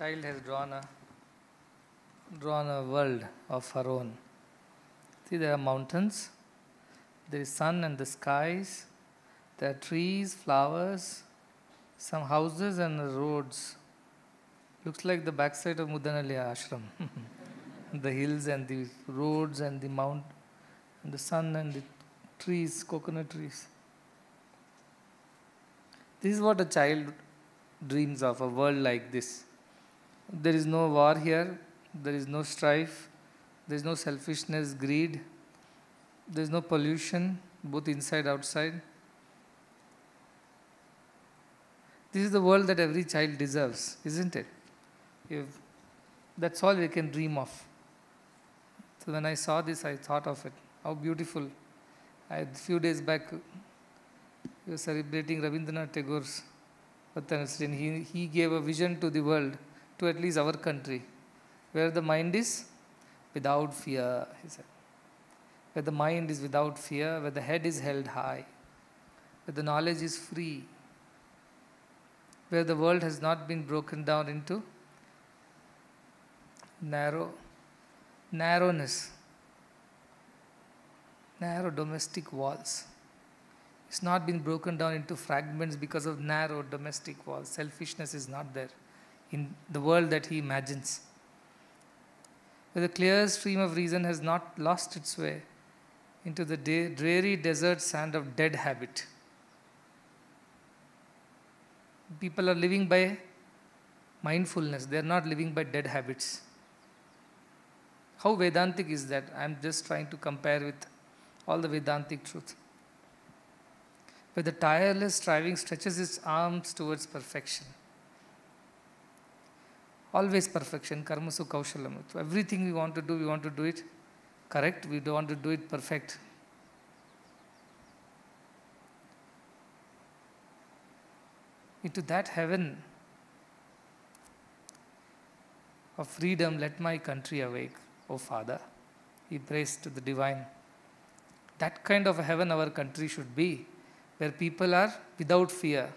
child has drawn a drawn a world of her own. See, there are mountains, there is sun and the skies, there are trees, flowers, some houses and roads. Looks like the backside of Mudanalya ashram. the hills and the roads and the mount and the sun and the trees, coconut trees. This is what a child dreams of, a world like this. There is no war here, there is no strife, there is no selfishness, greed, there is no pollution, both inside outside. This is the world that every child deserves, isn't it? If that's all we can dream of. So when I saw this, I thought of it. How beautiful. I, a few days back, we were celebrating Rabindranath Tagore's birthday, and he, he gave a vision to the world to at least our country, where the mind is without fear, he said. Where the mind is without fear, where the head is held high, where the knowledge is free, where the world has not been broken down into narrow narrowness, narrow domestic walls. It's not been broken down into fragments because of narrow domestic walls. Selfishness is not there in the world that he imagines. Where the clear stream of reason has not lost its way into the dreary desert sand of dead habit. People are living by mindfulness, they are not living by dead habits. How Vedantic is that? I am just trying to compare with all the Vedantic truth. Where the tireless striving stretches its arms towards perfection always perfection, karmasu kaushalam. Everything we want to do, we want to do it correct, we don't want to do it perfect. Into that heaven of freedom, let my country awake, O Father. He prays to the divine. That kind of heaven our country should be, where people are without fear.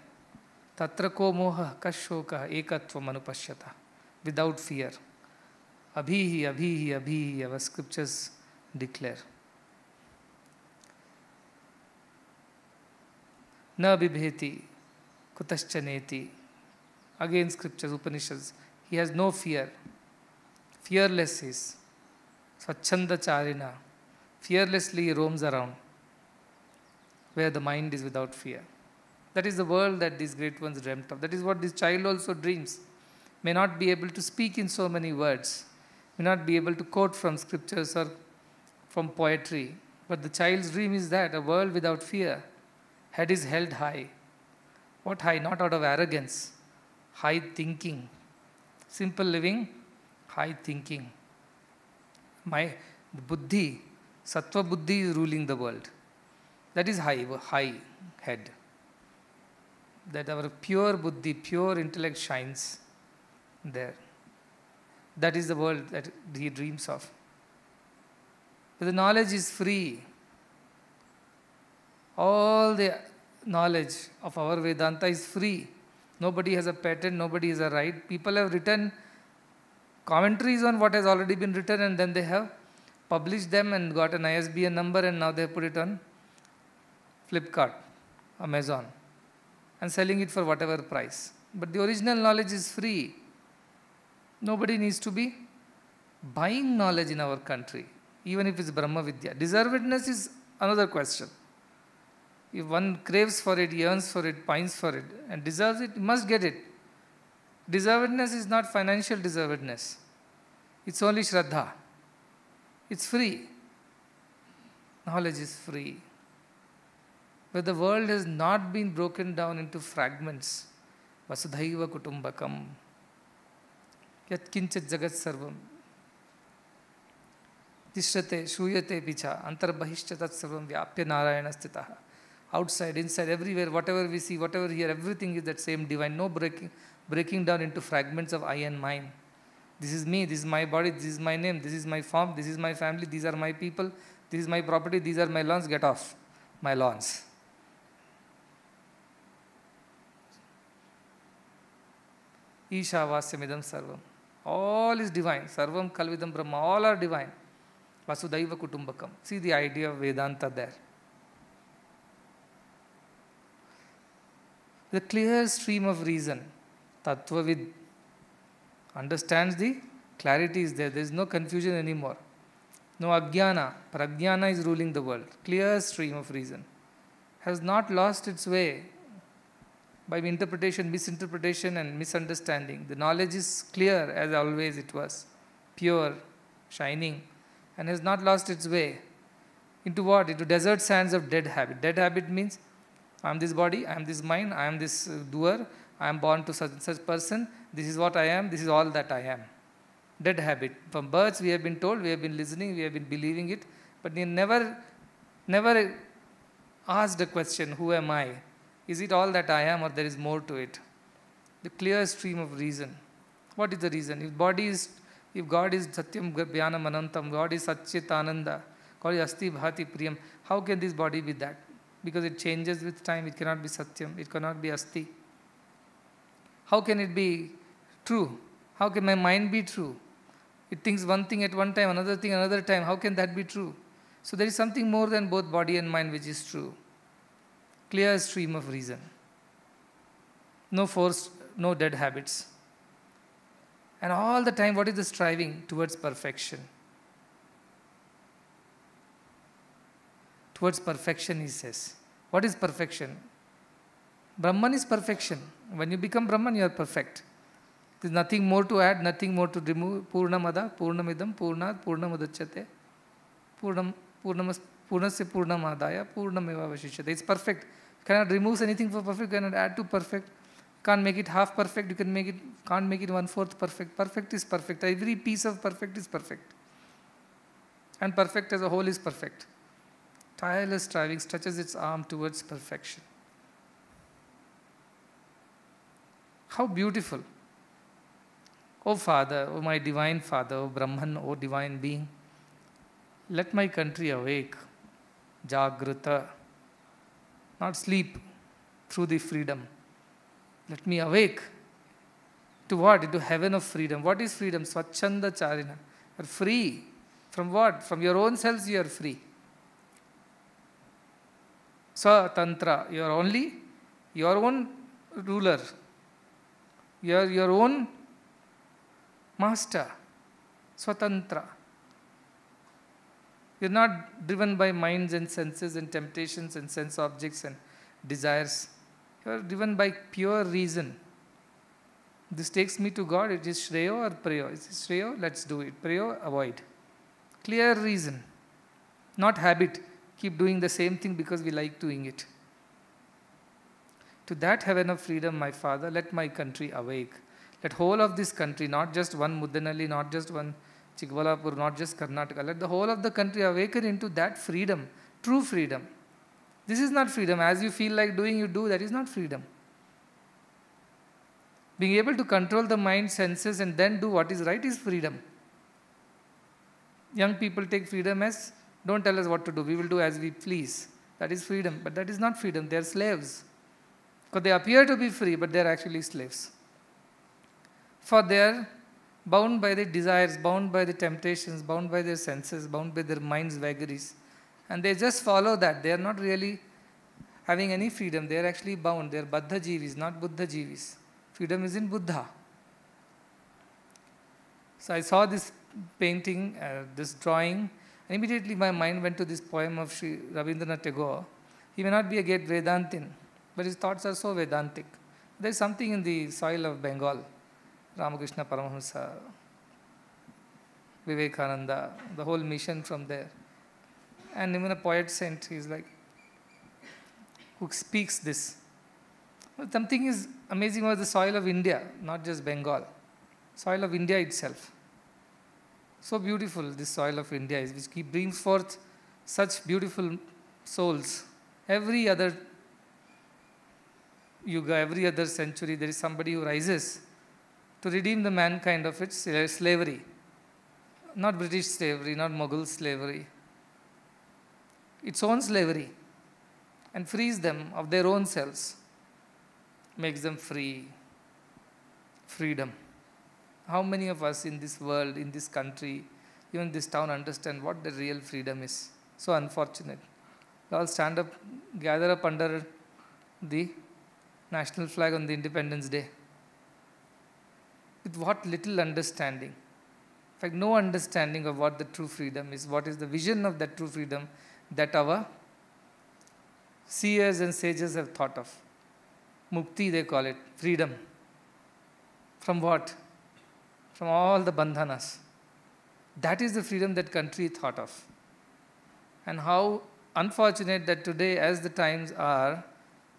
Tatrako moha kashoka ekatvam manupashyata without fear. Abhihi, Abhihi, Abhihi, our scriptures declare. Na bibheti, kutashaneti. Again, scriptures, Upanishads. He has no fear. Fearless is. Swachanda charina. Fearlessly roams around where the mind is without fear. That is the world that these great ones dreamt of. That is what this child also dreams may not be able to speak in so many words, may not be able to quote from scriptures or from poetry, but the child's dream is that a world without fear, head is held high. What high? Not out of arrogance, high thinking. Simple living, high thinking. My buddhi, sattva buddhi is ruling the world. That is high, high head. That our pure buddhi, pure intellect shines there. That is the world that he dreams of. But the knowledge is free. All the knowledge of our Vedanta is free. Nobody has a patent, nobody has a right. People have written commentaries on what has already been written and then they have published them and got an ISBN number and now they put it on Flipkart, Amazon and selling it for whatever price. But the original knowledge is free. Nobody needs to be buying knowledge in our country, even if it's Brahma Vidya. Deservedness is another question. If one craves for it, yearns for it, pines for it, and deserves it, must get it. Deservedness is not financial deservedness. It's only Shraddha. It's free. Knowledge is free. But the world has not been broken down into fragments. Vasudhaiva Kutumbakam. यकंच जगत सर्व दृश्यते शूयते पिछा अंतर्बिश्च तत्सव व्याप्य नारायण स्थित outside inside everywhere whatever we see whatever here thing is that same divine no breaking breaking down into fragments of I and mind this is me this is my body this is my name this is my form this is my family these are my people this is my property these are my lawns get off my lawns ईशावास्यम सर्वम All is divine. Sarvam Kalvidam Brahma. All are divine. Vasudaiva Kutumbakam. See the idea of Vedanta there. The clear stream of reason. Tattvavid understands the clarity is there. There is no confusion anymore. No ajnana. Prajnana is ruling the world. Clear stream of reason. Has not lost its way by interpretation, misinterpretation, and misunderstanding. The knowledge is clear as always it was, pure, shining, and has not lost its way. Into what? Into desert sands of dead habit. Dead habit means I am this body, I am this mind, I am this uh, doer, I am born to such and such person, this is what I am, this is all that I am. Dead habit. From birth, we have been told, we have been listening, we have been believing it, but we never, never asked the question, Who am I? Is it all that I am or there is more to it? The clear stream of reason. What is the reason? If body is, if God is Satyam Jnanam Manantam, God is Satchit Ananda, God is Asti Bhati Priyam, how can this body be that? Because it changes with time, it cannot be Satyam, it cannot be Asti. How can it be true? How can my mind be true? It thinks one thing at one time, another thing another time. How can that be true? So there is something more than both body and mind which is true clear stream of reason. No forced, no dead habits. And all the time, what is the striving towards perfection? Towards perfection, he says. What is perfection? Brahman is perfection. When you become Brahman, you are perfect. There is nothing more to add, nothing more to remove. Purnamada, Purnamidam, Purnat, Purnamadachate, Purnam, Purnamas, Purnasya Purnamadaya, Purnameva Vashishate. It's perfect cannot remove anything from perfect, cannot add to perfect, can't make it half perfect, you can make it, can't make it one fourth perfect. Perfect is perfect. Every piece of perfect is perfect. And perfect as a whole is perfect. Tireless striving stretches its arm towards perfection. How beautiful. O Father, O my divine Father, O Brahman, O divine being, let my country awake. Jagrata not sleep through the freedom. Let me awake to what? Into heaven of freedom. What is freedom? Swachanda Charina. You're free. From what? From your own selves you are free. So Tantra, you are only your own ruler. You are your own master. Swatantra. You're not driven by minds and senses and temptations and sense objects and desires. You're driven by pure reason. This takes me to God. It is Shreyo or Preyo. Is it Shreyo? Let's do it. Preyo, avoid. Clear reason. Not habit. Keep doing the same thing because we like doing it. To that heaven of freedom, my father, let my country awake. Let whole of this country, not just one Mudanali, not just one Chikbalapur, not just Karnataka, let the whole of the country awaken into that freedom, true freedom. This is not freedom. As you feel like doing, you do. That is not freedom. Being able to control the mind, senses, and then do what is right is freedom. Young people take freedom as don't tell us what to do, we will do as we please. That is freedom, but that is not freedom, they are slaves. Because they appear to be free, but they are actually slaves. For their bound by the desires, bound by the temptations, bound by their senses, bound by their mind's vagaries. And they just follow that. They are not really having any freedom. They are actually bound. They are Baddha jeevis, not Buddha jeevis. Freedom is in Buddha. So I saw this painting, uh, this drawing, and immediately my mind went to this poem of Sri Rabindranath Tagore. He may not be a great Vedantin, but his thoughts are so Vedantic. There is something in the soil of Bengal Ramakrishna Paramahamsa, Vivekananda, the whole mission from there. And even a poet sent, he's like, who speaks this. Well, something is amazing about the soil of India, not just Bengal, soil of India itself. So beautiful this soil of India is, which brings forth such beautiful souls. Every other yuga, every other century, there is somebody who rises to redeem the mankind of its slavery. Not British slavery, not Mughal slavery. Its own slavery. And frees them of their own selves. Makes them free. Freedom. How many of us in this world, in this country, even this town understand what the real freedom is? So unfortunate. All stand up, gather up under the national flag on the Independence Day with what little understanding. In fact, no understanding of what the true freedom is, what is the vision of that true freedom that our seers and sages have thought of. Mukti, they call it, freedom. From what? From all the bandhanas. That is the freedom that country thought of. And how unfortunate that today, as the times are,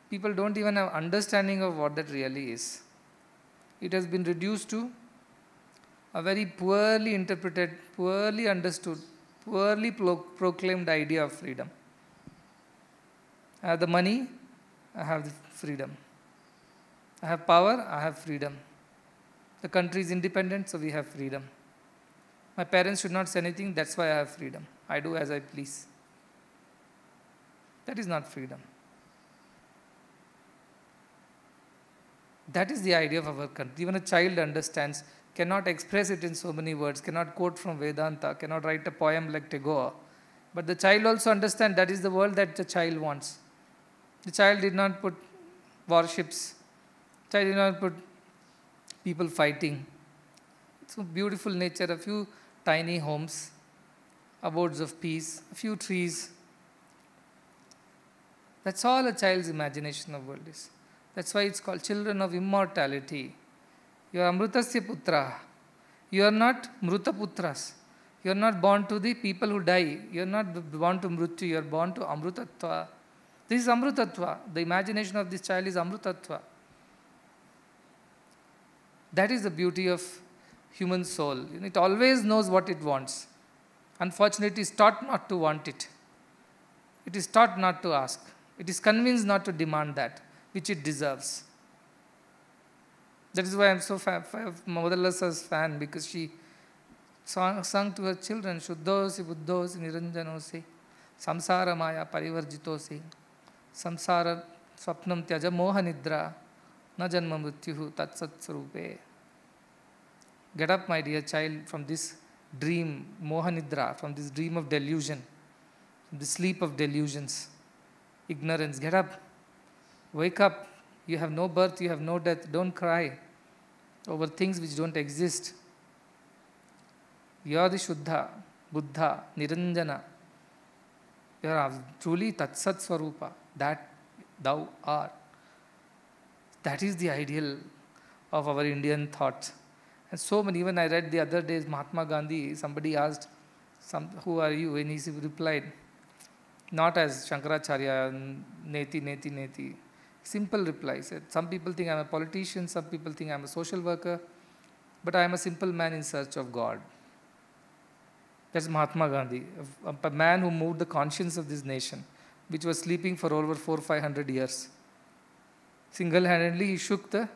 people don't even have understanding of what that really is it has been reduced to a very poorly interpreted, poorly understood, poorly pro proclaimed idea of freedom. I have the money, I have the freedom. I have power, I have freedom. The country is independent, so we have freedom. My parents should not say anything, that's why I have freedom. I do as I please. That is not freedom. That is the idea of our country. Even a child understands, cannot express it in so many words, cannot quote from Vedanta, cannot write a poem like Tagore. But the child also understands that is the world that the child wants. The child did not put warships, the child did not put people fighting. It's a beautiful nature, a few tiny homes, abodes of peace, a few trees. That's all a child's imagination of world is. That's why it's called children of immortality. You are Amrutasya Putra. You are not Mrutaputras. You are not born to the people who die. You are not born to Mrityu. You are born to Amrutatva. This is Amrutatva. The imagination of this child is Amrutatva. That is the beauty of human soul. It always knows what it wants. Unfortunately, it is taught not to want it. It is taught not to ask. It is convinced not to demand that which it deserves. That is why I'm so fan, motherless fan because she sung, sang to her children, Shuddhosi Buddhosi Niranjanosi, Samsara Maya Parivarjitosi, Samsara Swapnam Tyaja Mohanidra, Na Janma Mrityuhu Tatsat Sarupe. Get up, my dear child, from this dream, Mohanidra, from this dream of delusion, from the sleep of delusions, ignorance. Get up. Wake up. You have no birth, you have no death. Don't cry over things which don't exist. You are the Shuddha, Buddha, Niranjana. You are truly Tatsat Swarupa. That thou art. That is the ideal of our Indian thought. And so many, even I read the other day, Mahatma Gandhi, somebody asked, some, Who are you? And he replied, Not as Shankaracharya, Neti, Neti, Neti. Simple replies. Some people think I'm a politician, some people think I'm a social worker, but I'm a simple man in search of God. That's Mahatma Gandhi, a man who moved the conscience of this nation, which was sleeping for over four, five hundred years. Single-handedly, he shook the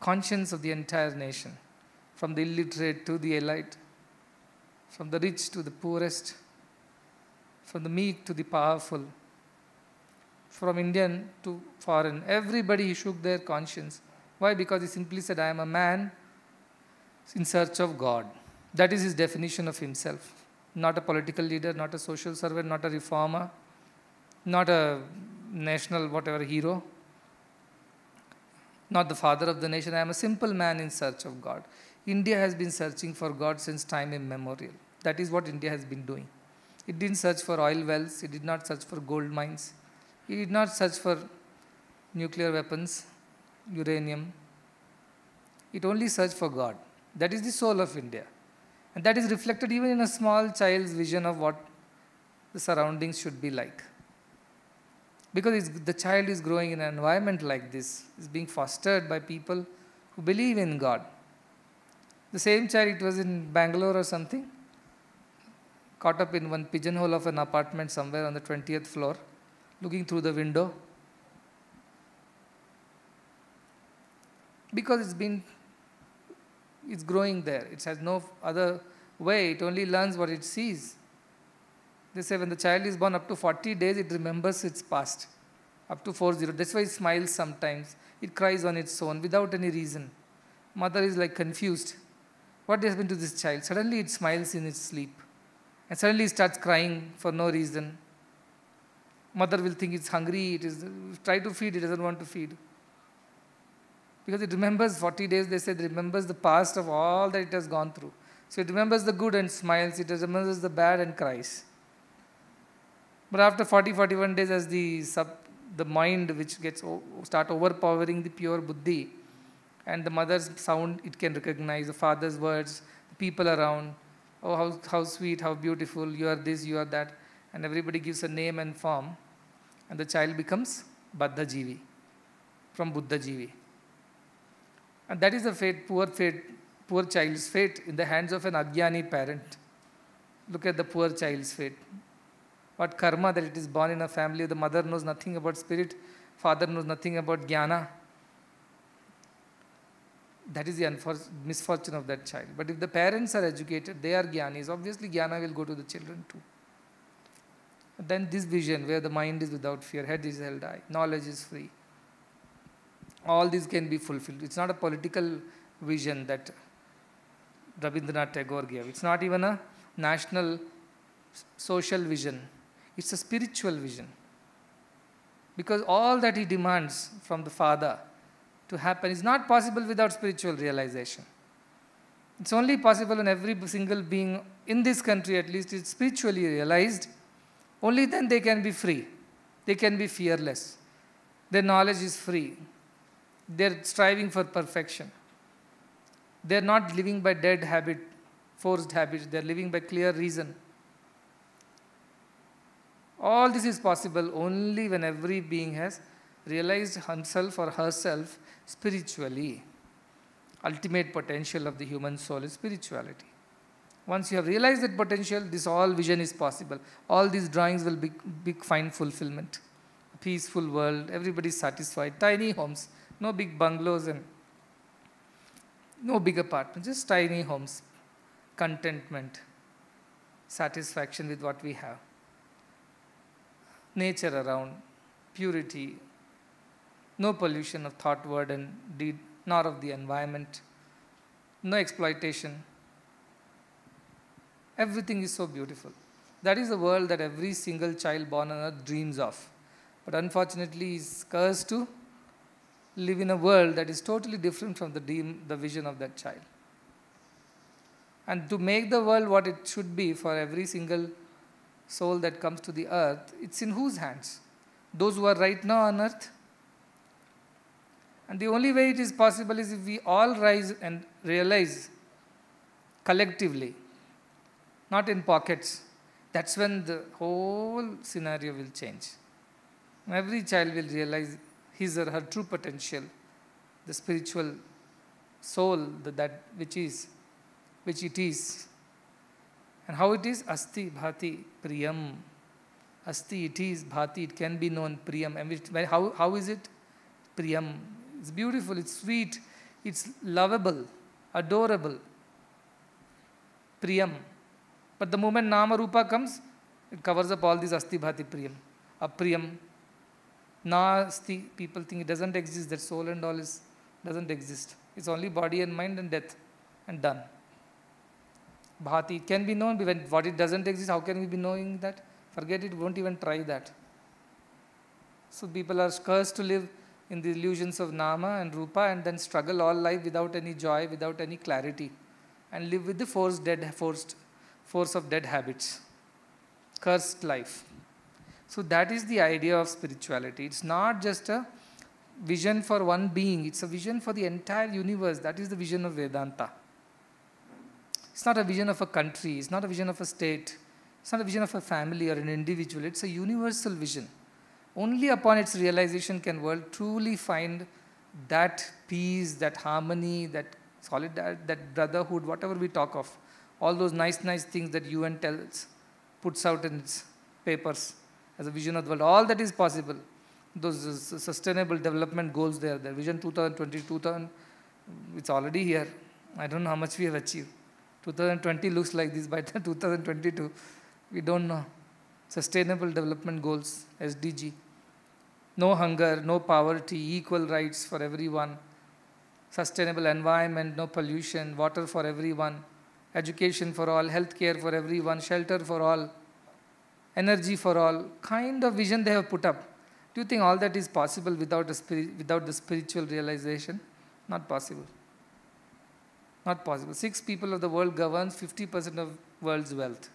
conscience of the entire nation, from the illiterate to the elite, from the rich to the poorest, from the meek to the powerful, from Indian to foreign. Everybody shook their conscience. Why? Because he simply said, I am a man in search of God. That is his definition of himself. Not a political leader, not a social servant, not a reformer, not a national whatever hero, not the father of the nation. I am a simple man in search of God. India has been searching for God since time immemorial. That is what India has been doing. It didn't search for oil wells, it did not search for gold mines, he did not search for nuclear weapons, uranium. It only searched for God. That is the soul of India. And that is reflected even in a small child's vision of what the surroundings should be like. Because the child is growing in an environment like this, is being fostered by people who believe in God. The same child, it was in Bangalore or something, caught up in one pigeonhole of an apartment somewhere on the 20th floor looking through the window. Because it's been, it's growing there. It has no other way. It only learns what it sees. They say when the child is born up to 40 days, it remembers its past. Up to 40. That's why it smiles sometimes. It cries on its own without any reason. Mother is like confused. What has happened to this child? Suddenly it smiles in its sleep. And suddenly it starts crying for no reason. Mother will think it's hungry, it is, try to feed, it doesn't want to feed. Because it remembers 40 days, they said, remembers the past of all that it has gone through. So it remembers the good and smiles, it remembers the bad and cries. But after 40, 41 days, as the, sub, the mind which gets start overpowering the pure buddhi, and the mother's sound it can recognize, the father's words, the people around, oh how, how sweet, how beautiful, you are this, you are that and everybody gives a name and form and the child becomes Baddha Jivi from Buddha Jivi. And that is the fate, poor fate, poor child's fate in the hands of an Agyani parent. Look at the poor child's fate. What karma that it is born in a family, the mother knows nothing about spirit, father knows nothing about jnana. That is the misfortune of that child. But if the parents are educated, they are jnanis, obviously jnana will go to the children too then this vision where the mind is without fear, head is held high, knowledge is free. All these can be fulfilled. It's not a political vision that Rabindranath Tagore gave. It's not even a national social vision. It's a spiritual vision. Because all that he demands from the Father to happen is not possible without spiritual realization. It's only possible when every single being in this country at least is spiritually realized only then they can be free. They can be fearless. Their knowledge is free. They're striving for perfection. They're not living by dead habit, forced habits. They're living by clear reason. All this is possible only when every being has realized himself or herself spiritually. Ultimate potential of the human soul is spirituality. Once you have realized that potential, this all vision is possible. All these drawings will be, be find fulfillment. peaceful world, everybody satisfied, tiny homes, no big bungalows and no big apartments, just tiny homes, contentment, satisfaction with what we have, nature around, purity, no pollution of thought, word, and deed, nor of the environment, no exploitation, Everything is so beautiful. That is the world that every single child born on earth dreams of. But unfortunately, is cursed to live in a world that is totally different from the dream, the vision of that child. And to make the world what it should be for every single soul that comes to the earth, it's in whose hands? Those who are right now on earth? And the only way it is possible is if we all rise and realize collectively not in pockets. That's when the whole scenario will change. Every child will realize his or her true potential, the spiritual soul, that which is, which it is. And how it is? Asti bhati priyam. Asti it is, bhati it can be known, priyam. And which, how, how is it? Priyam. It's beautiful, it's sweet, it's lovable, adorable. Priyam. But the moment Nama Rupa comes, it covers up all these Asti Bhati Priyam, Apriyam, Nasti. People think it doesn't exist, that soul and all is, doesn't exist. It's only body and mind and death and done. Bhati, can be known, when what it doesn't exist, how can we be knowing that? Forget it, won't even try that. So people are cursed to live in the illusions of Nama and Rupa and then struggle all life without any joy, without any clarity, and live with the forced dead, forced force of dead habits, cursed life. So that is the idea of spirituality. It's not just a vision for one being, it's a vision for the entire universe. That is the vision of Vedanta. It's not a vision of a country, it's not a vision of a state, it's not a vision of a family or an individual, it's a universal vision. Only upon its realization can world truly find that peace, that harmony, that solidarity, that brotherhood, whatever we talk of all those nice, nice things that UN tells, puts out in its papers as a vision of the world, all that is possible. Those uh, sustainable development goals there, the vision 2020, it's already here. I don't know how much we have achieved. 2020 looks like this, by 2022, we don't know. Sustainable development goals, SDG. No hunger, no poverty, equal rights for everyone. Sustainable environment, no pollution, water for everyone education for all, healthcare for everyone, shelter for all, energy for all, kind of vision they have put up. Do you think all that is possible without, spirit, without the spiritual realization? Not possible. Not possible. Six people of the world governs 50% of world's wealth.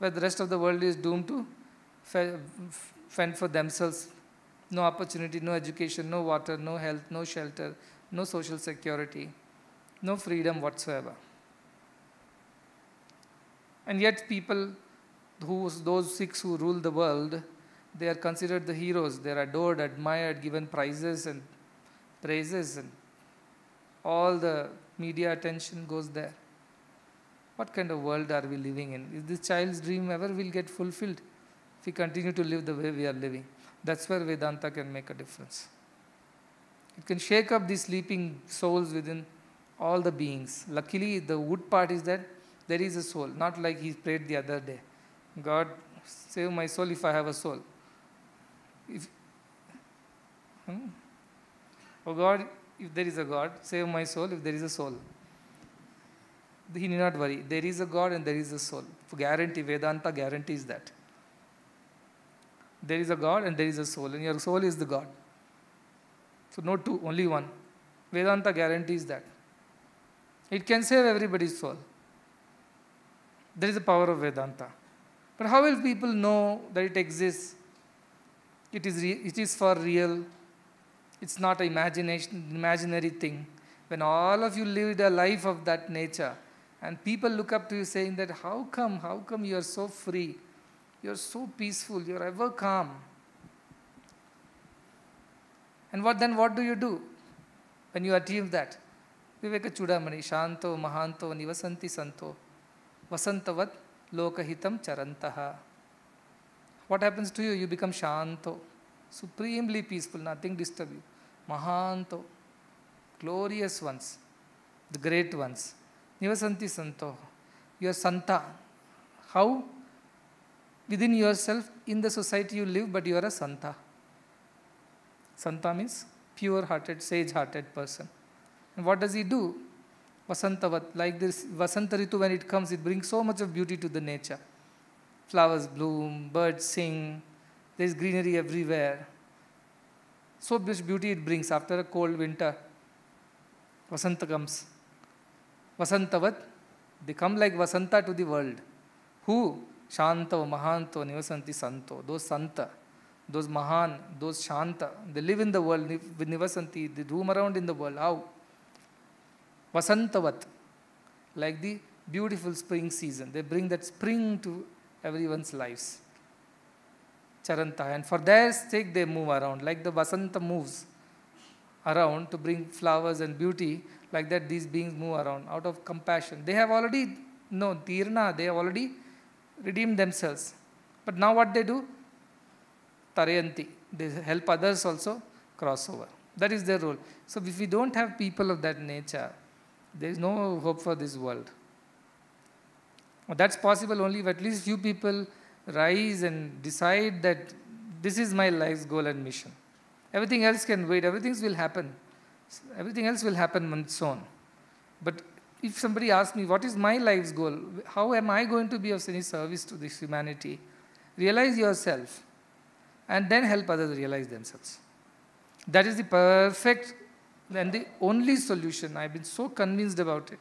But the rest of the world is doomed to fend for themselves. No opportunity, no education, no water, no health, no shelter, no social security no freedom whatsoever. And yet people, who, those six who rule the world, they are considered the heroes. They are adored, admired, given prizes and praises and all the media attention goes there. What kind of world are we living in? Is this child's dream ever will get fulfilled if we continue to live the way we are living? That's where Vedanta can make a difference. It can shake up these sleeping souls within all the beings. Luckily, the good part is that there is a soul, not like he prayed the other day. God, save my soul if I have a soul. If, hmm? Oh God, if there is a God, save my soul if there is a soul. He need not worry. There is a God and there is a soul. Guarantee, Vedanta guarantees that. There is a God and there is a soul, and your soul is the God. So, no two, only one. Vedanta guarantees that. It can save everybody's soul. There is a power of Vedanta. But how will people know that it exists? It is, it is for real. It's not an imagination, imaginary thing. When all of you lived a life of that nature, and people look up to you saying that, how come, how come you are so free? You are so peaceful, you are ever calm. And what then what do you do when you achieve that? विवेक चूड़ामणि शांतो महांतो निवसंति संतो वसंतवत लोकहितम चरंत what happens to you you become शांतो supremely peaceful nothing disturb you महांतो glorious ones the great ones निवसंति संतो युअर संता how within yourself in the society you live but your are a संता संता means pure hearted sage hearted person And what does he do? Vasantavat, like this Vasantaritu, when it comes, it brings so much of beauty to the nature. Flowers bloom, birds sing, there is greenery everywhere. So much beauty it brings after a cold winter. Vasanta comes. Vasantavat, they come like Vasanta to the world. Who? Shanta, Mahanto, Nivasanti Santo. Those Santa, those Mahan, those Shanta, they live in the world, Nivasanti, they roam around in the world. How? Vasantavat, like the beautiful spring season. They bring that spring to everyone's lives. Charanta. And for their sake, they move around, like the Vasanta moves around to bring flowers and beauty, like that these beings move around out of compassion. They have already, no, Tirna, they have already redeemed themselves. But now what they do? Tarayanti. They help others also cross over. That is their role. So if we don't have people of that nature, there is no hope for this world. That's possible only if at least few people rise and decide that this is my life's goal and mission. Everything else can wait, everything will happen. Everything else will happen on its own. But if somebody asks me, what is my life's goal? How am I going to be of any service to this humanity? Realize yourself and then help others realize themselves. That is the perfect and the only solution, I've been so convinced about it,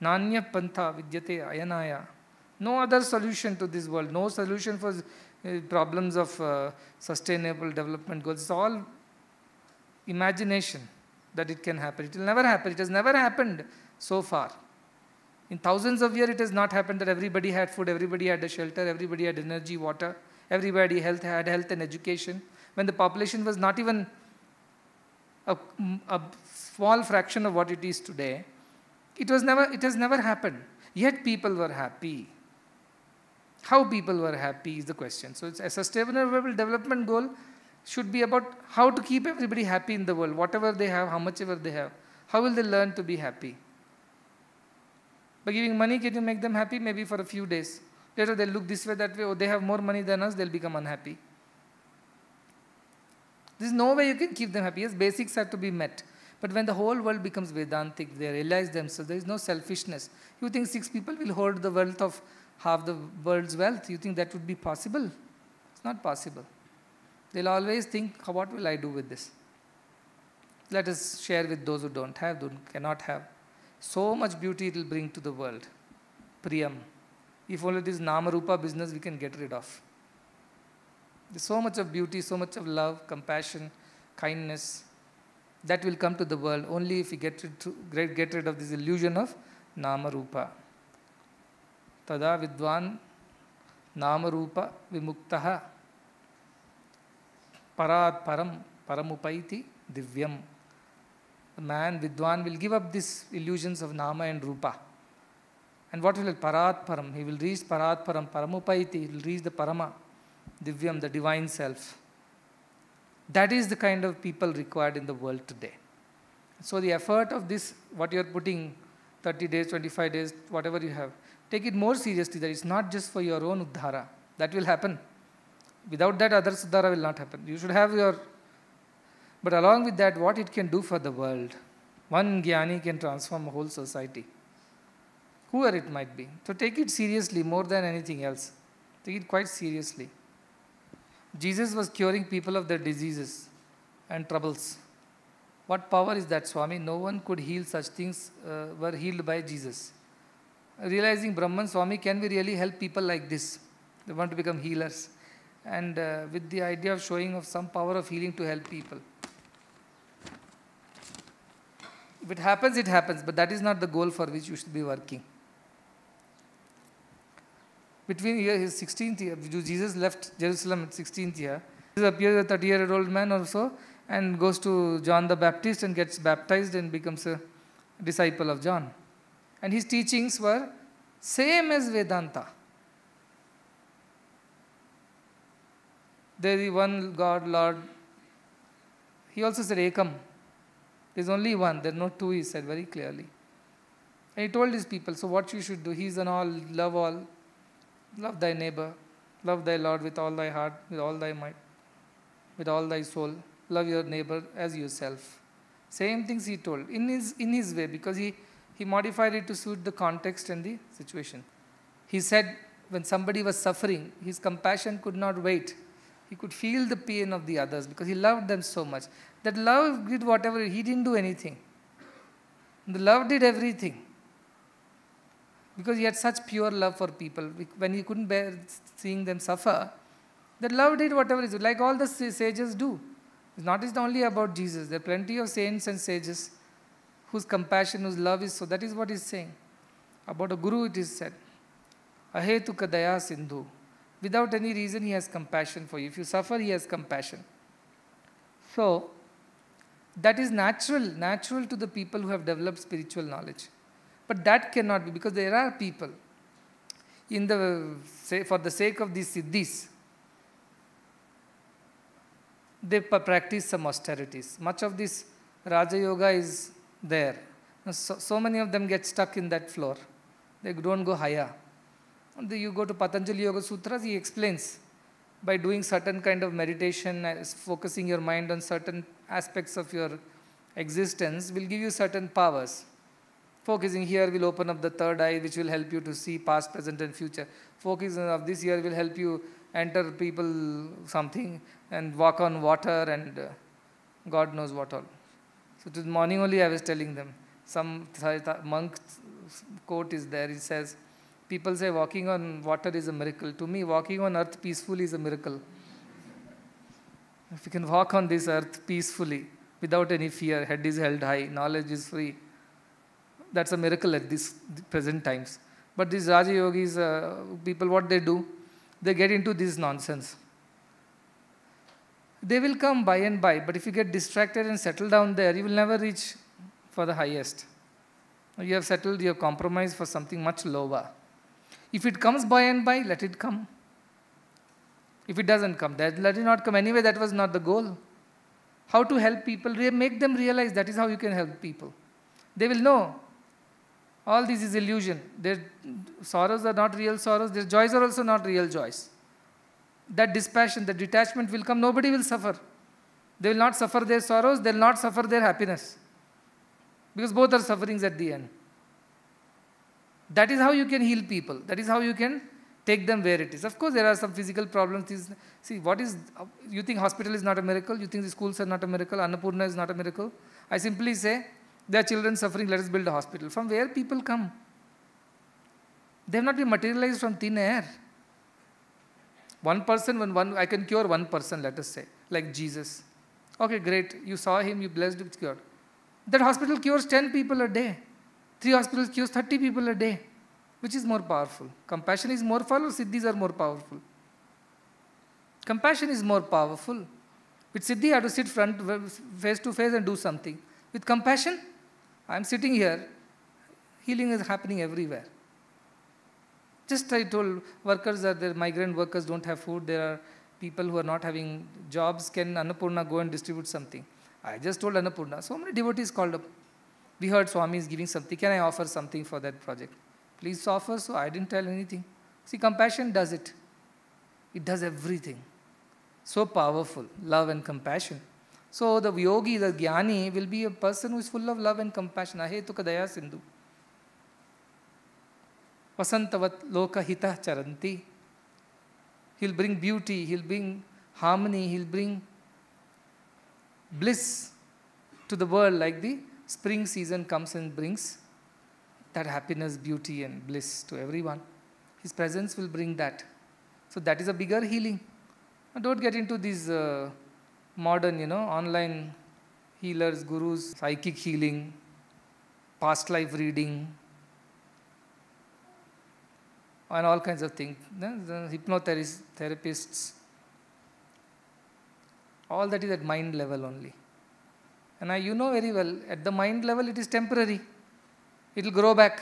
Nanya Pantha Vidyate Ayanaya. No other solution to this world, no solution for uh, problems of uh, sustainable development goals. It's all imagination that it can happen. It will never happen. It has never happened so far. In thousands of years, it has not happened that everybody had food, everybody had a shelter, everybody had energy, water, everybody health had health and education. When the population was not even a, a small fraction of what it is today, it, was never, it has never happened. Yet people were happy. How people were happy is the question. So it's a sustainable development goal should be about how to keep everybody happy in the world, whatever they have, how much ever they have. How will they learn to be happy? By giving money, can you make them happy? Maybe for a few days. Later they'll look this way, that way, or oh, they have more money than us, they'll become unhappy. There's no way you can keep them happy. Yes, basics have to be met. But when the whole world becomes Vedantic, they realize themselves, there is no selfishness. You think six people will hoard the wealth of half the world's wealth? You think that would be possible? It's not possible. They'll always think, what will I do with this? Let us share with those who don't have, don't, cannot have. So much beauty it will bring to the world. Priyam. If only this Namarupa business we can get rid of. There's so much of beauty, so much of love, compassion, kindness, that will come to the world only if we get rid, to, get rid of this illusion of nama rupa. Tada vidvan nama rupa vimuktaha parat param paramupaiti divyam. The man vidwan will give up these illusions of nama and rupa. And what will parat param? He will reach parat param paramupaiti. He will reach the parama divyam, the divine self. That is the kind of people required in the world today. So the effort of this, what you're putting, 30 days, 25 days, whatever you have, take it more seriously that it's not just for your own uddhara. That will happen. Without that, other uddhara will not happen. You should have your, but along with that, what it can do for the world. One jnani can transform a whole society, whoever it might be. So take it seriously more than anything else. Take it quite seriously. Jesus was curing people of their diseases and troubles. What power is that, Swami? No one could heal such things uh, were healed by Jesus. Realizing Brahman, Swami, can we really help people like this? They want to become healers. And uh, with the idea of showing of some power of healing to help people. If it happens, it happens, but that is not the goal for which you should be working between year his 16th year, Jesus left Jerusalem at 16th year. Jesus appears a 30 year old man or so and goes to John the Baptist and gets baptized and becomes a disciple of John. And his teachings were same as Vedanta. There is one God, Lord. He also said Ekam. There is only one, there are no two, he said very clearly. And he told his people, so what you should do, he is an all, love all, Love thy neighbor. Love thy Lord with all thy heart, with all thy might, with all thy soul. Love your neighbor as yourself. Same things he told in his, in his way because he, he modified it to suit the context and the situation. He said when somebody was suffering, his compassion could not wait. He could feel the pain of the others because he loved them so much. That love did whatever, he didn't do anything. The love did everything because he had such pure love for people. When he couldn't bear seeing them suffer, that love did whatever is like all the sages do. It's not just only about Jesus. There are plenty of saints and sages whose compassion, whose love is so. That is what he's saying. About a guru, it is said, Ahetuka daya sindhu. Without any reason, he has compassion for you. If you suffer, he has compassion. So, that is natural, natural to the people who have developed spiritual knowledge. But that cannot be because there are people in the say, for the sake of these siddhis, they practice some austerities. Much of this Raja Yoga is there. So, so many of them get stuck in that floor. They don't go higher. And you go to Patanjali Yoga Sutras, he explains by doing certain kind of meditation, uh, focusing your mind on certain aspects of your existence will give you certain powers. Focusing here will open up the third eye which will help you to see past, present and future. Focusing of this year will help you enter people something and walk on water and uh, God knows what all. So this morning only I was telling them, some monk quote is there, it says, people say walking on water is a miracle. To me, walking on earth peacefully is a miracle. If you can walk on this earth peacefully, without any fear, head is held high, knowledge is free, that's a miracle at this present times. But these Raja Yogis, uh, people, what they do, they get into this nonsense. They will come by and by, but if you get distracted and settle down there, you will never reach for the highest. You have settled, you have compromised for something much lower. If it comes by and by, let it come. If it doesn't come, that, let it not come. Anyway, that was not the goal. How to help people, make them realize that is how you can help people. They will know all this is illusion. Their sorrows are not real sorrows. Their joys are also not real joys. That dispassion, that detachment will come. Nobody will suffer. They will not suffer their sorrows. They will not suffer their happiness. Because both are sufferings at the end. That is how you can heal people. That is how you can take them where it is. Of course, there are some physical problems. See, what is, you think hospital is not a miracle? You think the schools are not a miracle? Annapurna is not a miracle? I simply say, there are children suffering, let us build a hospital. From where people come? They have not been materialized from thin air. One person, when one, I can cure one person, let us say, like Jesus. Okay, great. You saw him, you blessed, it's cured. That hospital cures 10 people a day. Three hospitals cures 30 people a day. Which is more powerful? Compassion is more powerful siddhis are more powerful? Compassion is more powerful. With siddhi, I have to sit front, face to face and do something. With compassion, I'm sitting here, healing is happening everywhere. Just I told workers that their migrant workers don't have food, there are people who are not having jobs, can Annapurna go and distribute something? I just told Annapurna, so many devotees called up. We heard Swami is giving something, can I offer something for that project? Please offer, so I didn't tell anything. See, compassion does it. It does everything. So powerful, love and compassion. So the yogi, the jnani, will be a person who is full of love and compassion. Ahetuka daya sindhu. Vasantavat loka hita charanti. He'll bring beauty, he'll bring harmony, he'll bring bliss to the world like the spring season comes and brings that happiness, beauty and bliss to everyone. His presence will bring that. So that is a bigger healing. don't get into these... Uh, modern, you know, online healers, gurus, psychic healing, past life reading, and all kinds of things. The hypnotherapists, all that is at mind level only. And I, you know very well, at the mind level it is temporary. It will grow back.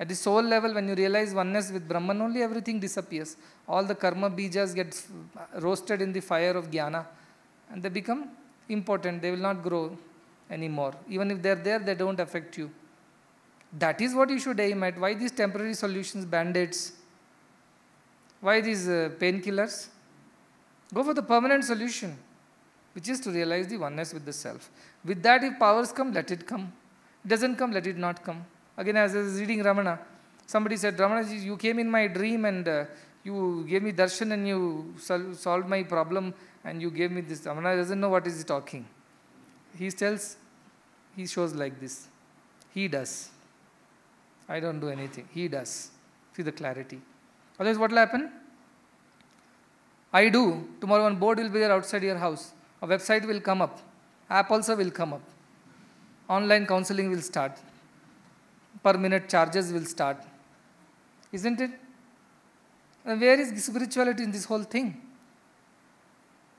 At the soul level, when you realize oneness with Brahman, only everything disappears. All the karma bijas get roasted in the fire of jnana and they become important. They will not grow anymore. Even if they are there, they don't affect you. That is what you should aim at. Why these temporary solutions, band-aids? Why these uh, painkillers? Go for the permanent solution, which is to realize the oneness with the self. With that, if powers come, let it come. It doesn't come, let it not come. Again, as I was reading Ramana, somebody said, Ramana, you came in my dream and uh, you gave me darshan and you sol solved my problem and you gave me this. Ramana doesn't know what is talking. He tells, he shows like this. He does. I don't do anything. He does. See the clarity. Otherwise, what will happen? I do. Tomorrow one board will be there outside your house. A website will come up. App also will come up. Online counseling will start per minute charges will start. Isn't it? And where is spirituality in this whole thing?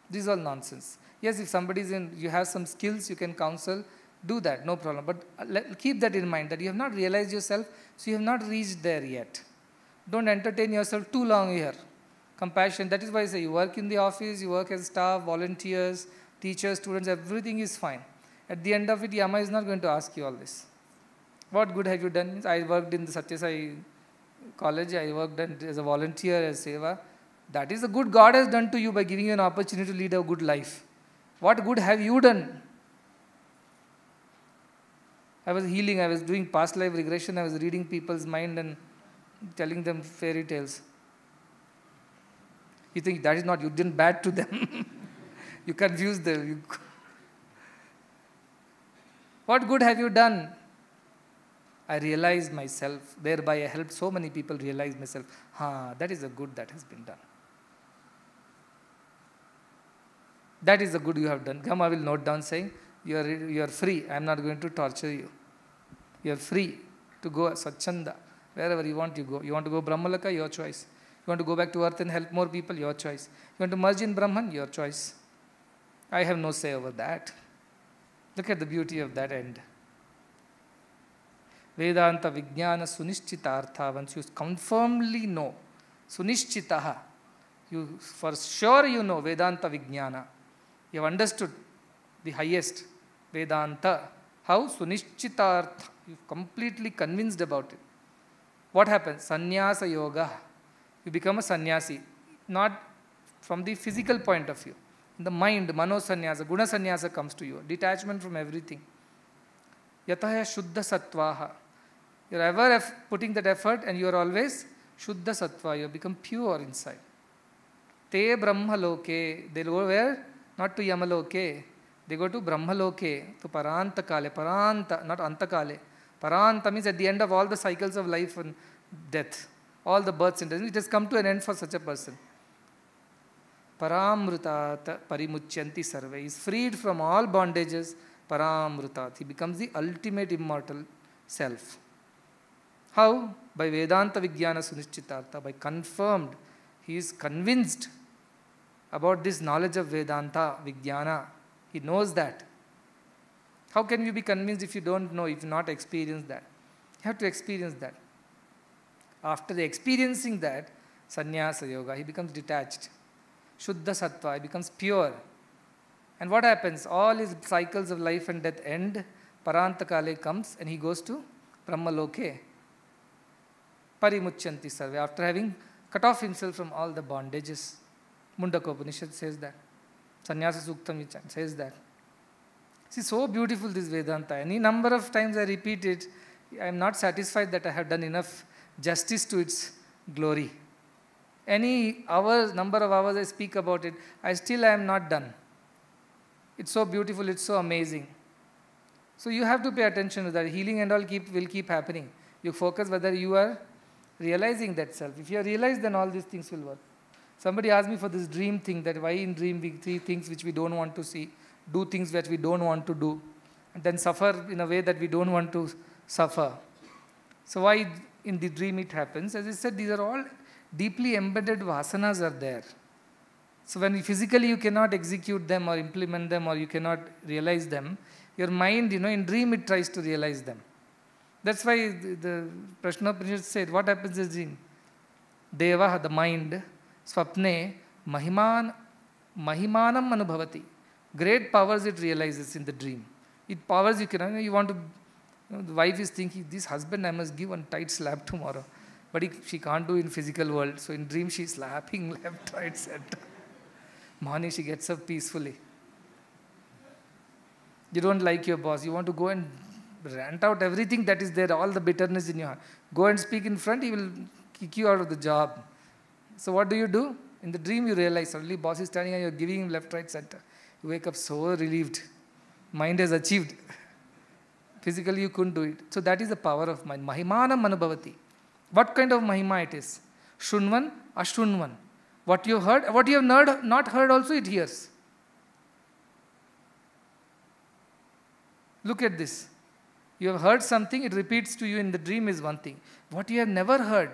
This is all nonsense. Yes, if somebody is in, you have some skills, you can counsel, do that, no problem. But uh, keep that in mind that you have not realized yourself, so you have not reached there yet. Don't entertain yourself too long here. Compassion, that is why I say you work in the office, you work as staff, volunteers, teachers, students, everything is fine. At the end of it, Yama is not going to ask you all this what good have you done? I worked in the Satyasai college, I worked as a volunteer, as Seva. That is the good God has done to you by giving you an opportunity to lead a good life. What good have you done? I was healing, I was doing past life regression, I was reading people's mind and telling them fairy tales. You think that is not, you didn't bad to them. you confused them. You what good have you done? I realized myself. Thereby, I helped so many people realize myself. Ah, that is a good that has been done. That is the good you have done. Gama will note down saying, you are, you are free. I am not going to torture you. You are free to go Swachanda. Wherever you want, you go. You want to go Brahmalaka? Your choice. You want to go back to earth and help more people? Your choice. You want to merge in Brahman? Your choice. I have no say over that. Look at the beauty of that end. Vedanta विज्ञान सुनिश्चित अर्थ once you confirmly know सुनिश्चित you for sure you know Vedanta विज्ञान you understood the highest Vedanta how सुनिश्चित अर्थ you completely convinced about it what happen संन्यास योग you become a सन्यासी not from the physical point of view the mind मनोसन्यास गुण संन्यास comes to you detachment from everything यत शुद्ध सत्वा You're ever putting that effort and you're always Shuddha Sattva. You become pure inside. Te Brahmaloke. They'll go where? Not to Yamaloke. They go to Brahmaloke, to Parantakale. Paranta, not Antakale. Paranta means at the end of all the cycles of life and death, all the births and deaths. It has come to an end for such a person. Paramrutat parimuchyanti sarve. is freed from all bondages. Paramrutat. He becomes the ultimate immortal self. How? By Vedanta Vijnana Sunichitartha, by confirmed. He is convinced about this knowledge of Vedanta Vijnana. He knows that. How can you be convinced if you don't know, if you not experience that? You have to experience that. After experiencing that, sannyasa yoga, he becomes detached. Shuddha sattva, he becomes pure. And what happens? All his cycles of life and death end. Parantakale comes and he goes to Brahmaloke. Parimuchanti Sarve, after having cut off himself from all the bondages. Mundaka Upanishad says that. Sannyasa Suktam says that. See, so beautiful this Vedanta. Any number of times I repeat it, I am not satisfied that I have done enough justice to its glory. Any hours, number of hours I speak about it, I still am not done. It's so beautiful, it's so amazing. So you have to pay attention to that. Healing and all keep will keep happening. You focus whether you are realizing that self. If you realize, then all these things will work. Somebody asked me for this dream thing, that why in dream we see things which we don't want to see, do things that we don't want to do, and then suffer in a way that we don't want to suffer. So why in the dream it happens? As I said, these are all deeply embedded vasanas are there. So when physically you cannot execute them or implement them or you cannot realize them, your mind, you know, in dream it tries to realize them. That's why the, the Prashad said, what happens is in Deva, the mind, Swapne, Mahiman, Mahimanam Manubhavati. Great powers it realizes in the dream. It powers you can, you want to, you know, the wife is thinking, this husband I must give one tight slap tomorrow. But he, she can't do in physical world. So in dream she's slapping left, right, center. Morning she gets up peacefully. You don't like your boss. You want to go and rant out everything that is there, all the bitterness in your heart. Go and speak in front, he will kick you out of the job. So what do you do? In the dream you realize suddenly boss is standing and you're giving him left, right, center. You wake up so relieved. Mind has achieved. Physically you couldn't do it. So that is the power of mind. Mahimana manubhavati. What kind of mahima it is? Shunvan, ashunvan. What you heard, what you have not heard also it hears. Look at this. You have heard something, it repeats to you in the dream is one thing. What you have never heard,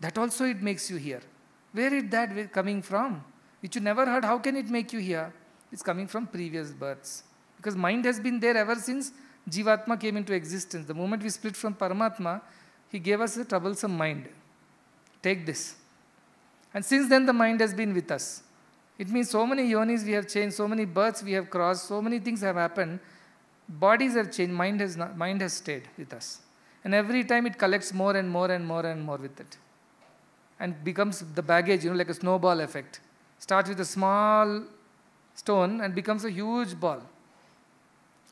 that also it makes you hear. Where is that coming from? Which you never heard, how can it make you hear? It's coming from previous births. Because mind has been there ever since Jivatma came into existence. The moment we split from Paramatma, he gave us a troublesome mind. Take this. And since then the mind has been with us. It means so many yonis we have changed, so many births we have crossed, so many things have happened bodies have changed, mind has, not, mind has stayed with us. And every time it collects more and more and more and more with it. And becomes the baggage, you know, like a snowball effect. Starts with a small stone and becomes a huge ball.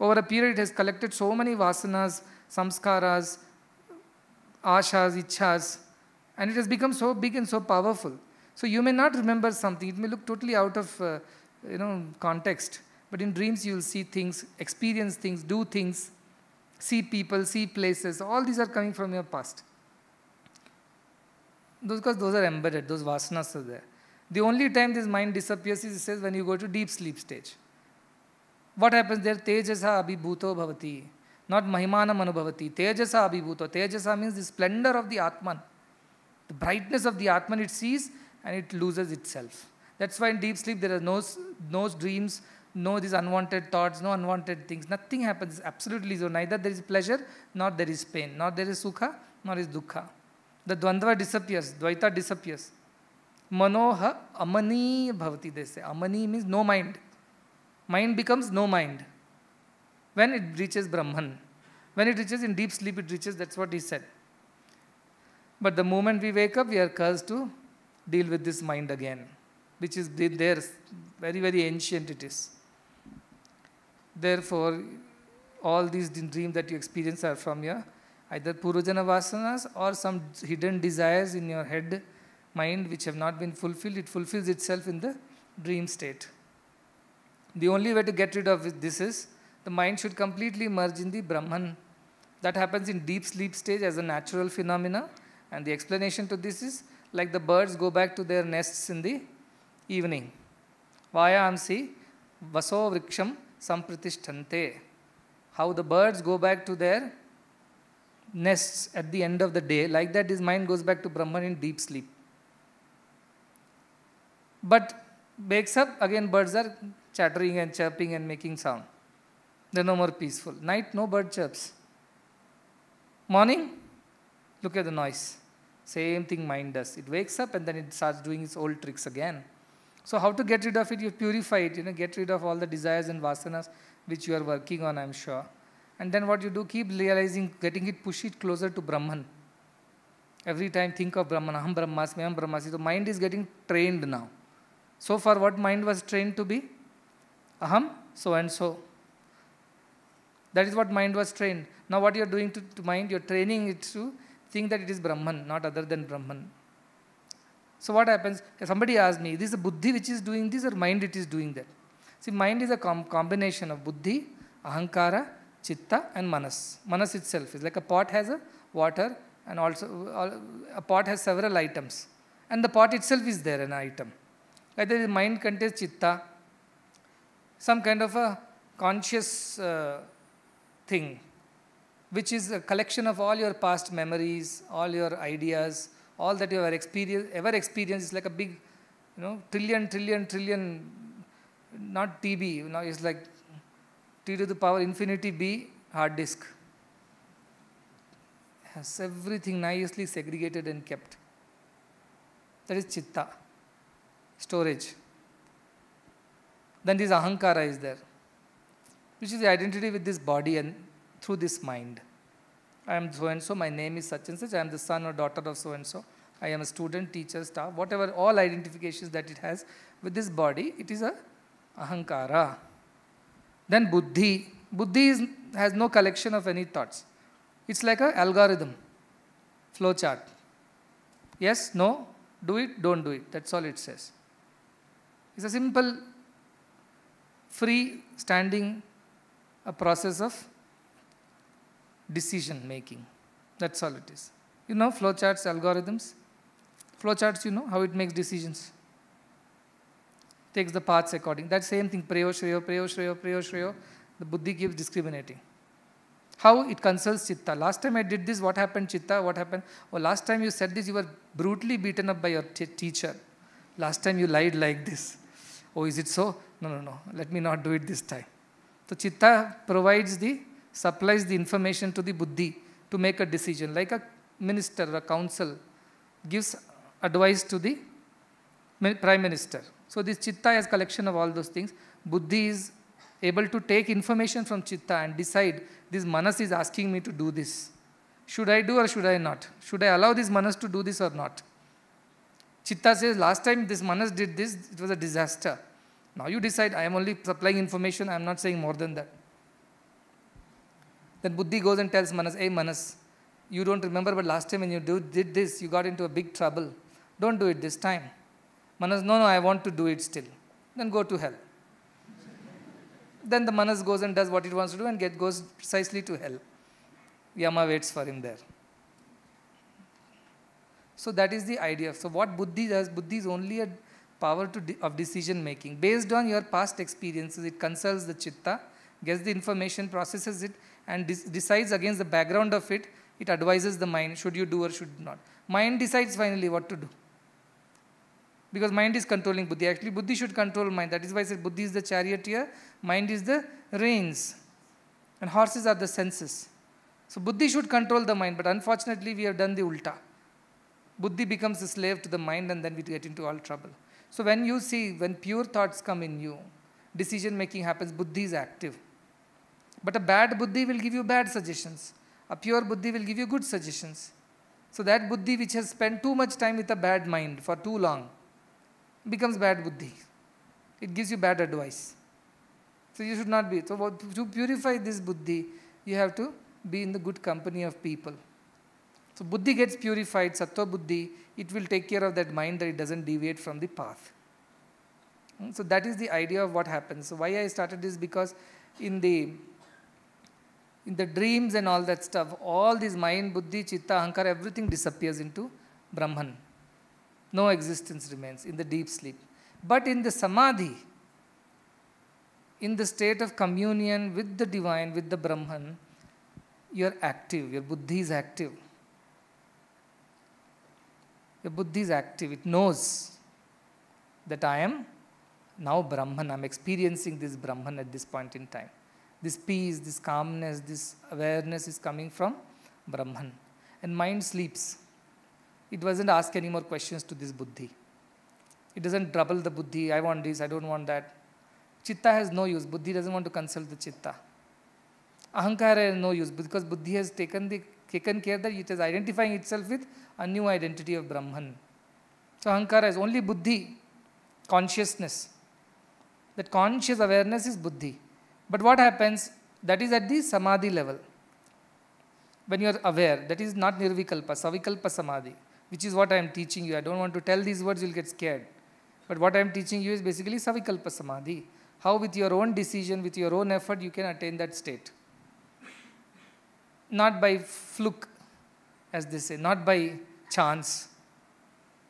Over a period, it has collected so many vasanas, samskaras, ashas, ichhas, and it has become so big and so powerful. So you may not remember something, it may look totally out of uh, you know, context. But in dreams, you will see things, experience things, do things, see people, see places. All these are coming from your past. Those, because those are embedded, those vasanas are there. The only time this mind disappears is says when you go to deep sleep stage. What happens there? Tejasa abhibhuto bhavati. Not mahimana manubhavati. Tejasa abhibhuto. Tejasa means the splendor of the Atman. The brightness of the Atman it sees and it loses itself. That's why in deep sleep there are no, no dreams, no these unwanted thoughts, no unwanted things. Nothing happens, absolutely so. Neither there is pleasure, nor there is pain, nor there is sukha, nor is dukkha. The dvandva disappears, dvaita disappears. Manoha amani bhavati, they say. Amani means no mind. Mind becomes no mind. When it reaches Brahman. When it reaches in deep sleep, it reaches, that's what he said. But the moment we wake up, we are cursed to deal with this mind again, which is there, very, very ancient it is. Therefore, all these dreams that you experience are from your either Purujana Vasanas or some hidden desires in your head, mind, which have not been fulfilled. It fulfills itself in the dream state. The only way to get rid of this is the mind should completely merge in the Brahman. That happens in deep sleep stage as a natural phenomena. And the explanation to this is like the birds go back to their nests in the evening. Vayamsi vaso vriksham sampratishtante, how the birds go back to their nests at the end of the day, like that his mind goes back to Brahman in deep sleep. But wakes up, again birds are chattering and chirping and making sound. They're no more peaceful. Night, no bird chirps. Morning, look at the noise. Same thing mind does. It wakes up and then it starts doing its old tricks again. So how to get rid of it? You purify it, you know, get rid of all the desires and vasanas which you are working on, I'm sure. And then what you do, keep realizing, getting it, push it closer to Brahman. Every time think of Brahman, aham brahmasmi, aham Brahmasi. So, mind is getting trained now. So far what mind was trained to be? Aham, so and so. That is what mind was trained. Now what you are doing to, to mind, you are training it to think that it is Brahman, not other than Brahman. So what happens? Somebody asks me, this is buddhi which is doing this or mind it is doing that? See, mind is a com combination of buddhi, ahankara, chitta and manas. Manas itself is like a pot has a water and also a pot has several items. And the pot itself is there an item. Either the mind contains chitta, some kind of a conscious uh, thing, which is a collection of all your past memories, all your ideas, all that you ever experience, ever experienced, is like a big, you know, trillion, trillion, trillion, not TB, you know, it's like T to the power infinity B hard disk. Has everything nicely segregated and kept. That is chitta, storage. Then this ahankara is there, which is the identity with this body and through this mind. I am so and so, my name is such and such, I am the son or daughter of so and so, I am a student, teacher, staff, whatever, all identifications that it has with this body, it is a ahankara. Then buddhi. Buddhi is, has no collection of any thoughts. It's like an algorithm, flowchart. Yes, no, do it, don't do it. That's all it says. It's a simple, free standing a process of decision making. That's all it is. You know flowcharts, algorithms? Flowcharts, you know how it makes decisions. Takes the paths according. That same thing, Preyo, Shreyo, Preyo, Shreyo, Preyo, Shreyo. The Buddhi gives discriminating. How it consoles Chitta. Last time I did this, what happened, Chitta? What happened? Oh, last time you said this, you were brutally beaten up by your teacher. Last time you lied like this. Oh, is it so? No, no, no. Let me not do it this time. So Chitta provides the supplies the information to the buddhi to make a decision, like a minister, a council gives advice to the prime minister. So this chitta is collection of all those things. Buddhi is able to take information from chitta and decide this manas is asking me to do this. Should I do or should I not? Should I allow this manas to do this or not? Chitta says, last time this manas did this, it was a disaster. Now you decide, I am only supplying information, I am not saying more than that. Then buddhi goes and tells Manas, hey Manas, you don't remember, but last time when you do, did this, you got into a big trouble. Don't do it this time. Manas, no, no, I want to do it still. Then go to hell. then the Manas goes and does what it wants to do and get, goes precisely to hell. Yama waits for him there. So that is the idea. So what Buddhi does, Buddhi is only a power de of decision making. Based on your past experiences, it consults the Chitta, gets the information, processes it, and decides against the background of it, it advises the mind should you do or should not. Mind decides finally what to do. Because mind is controlling buddhi. Actually, buddhi should control mind. That is why I said buddhi is the charioteer, mind is the reins, and horses are the senses. So buddhi should control the mind, but unfortunately, we have done the ulta. Buddhi becomes a slave to the mind, and then we get into all trouble. So when you see, when pure thoughts come in you, decision making happens, buddhi is active. But a bad buddhi will give you bad suggestions. A pure buddhi will give you good suggestions. So that buddhi which has spent too much time with a bad mind for too long becomes bad buddhi. It gives you bad advice. So you should not be. So to purify this buddhi, you have to be in the good company of people. So buddhi gets purified, sattva buddhi, it will take care of that mind that it doesn't deviate from the path. Hmm, so that is the idea of what happens. So why I started this because in the in the dreams and all that stuff, all this mind, buddhi, chitta, ahankara, everything disappears into Brahman. No existence remains in the deep sleep. But in the samadhi, in the state of communion with the divine, with the Brahman, you are active, your buddhi is active. Your buddhi is active, it knows that I am now Brahman, I'm experiencing this Brahman at this point in time. This peace, this calmness, this awareness is coming from Brahman. And mind sleeps. It doesn't ask any more questions to this buddhi. It doesn't trouble the buddhi, I want this, I don't want that. Chitta has no use. Buddhi doesn't want to consult the chitta. Ahankara has no use because buddhi has taken, the, taken care that it is identifying itself with a new identity of Brahman. So ahankara is only buddhi, consciousness. That conscious awareness is buddhi. But what happens? That is at the samadhi level. When you are aware, that is not nirvikalpa, savikalpa samadhi, which is what I am teaching you. I don't want to tell these words, you'll get scared. But what I am teaching you is basically savikalpa samadhi. How with your own decision, with your own effort, you can attain that state. Not by fluke, as they say, not by chance.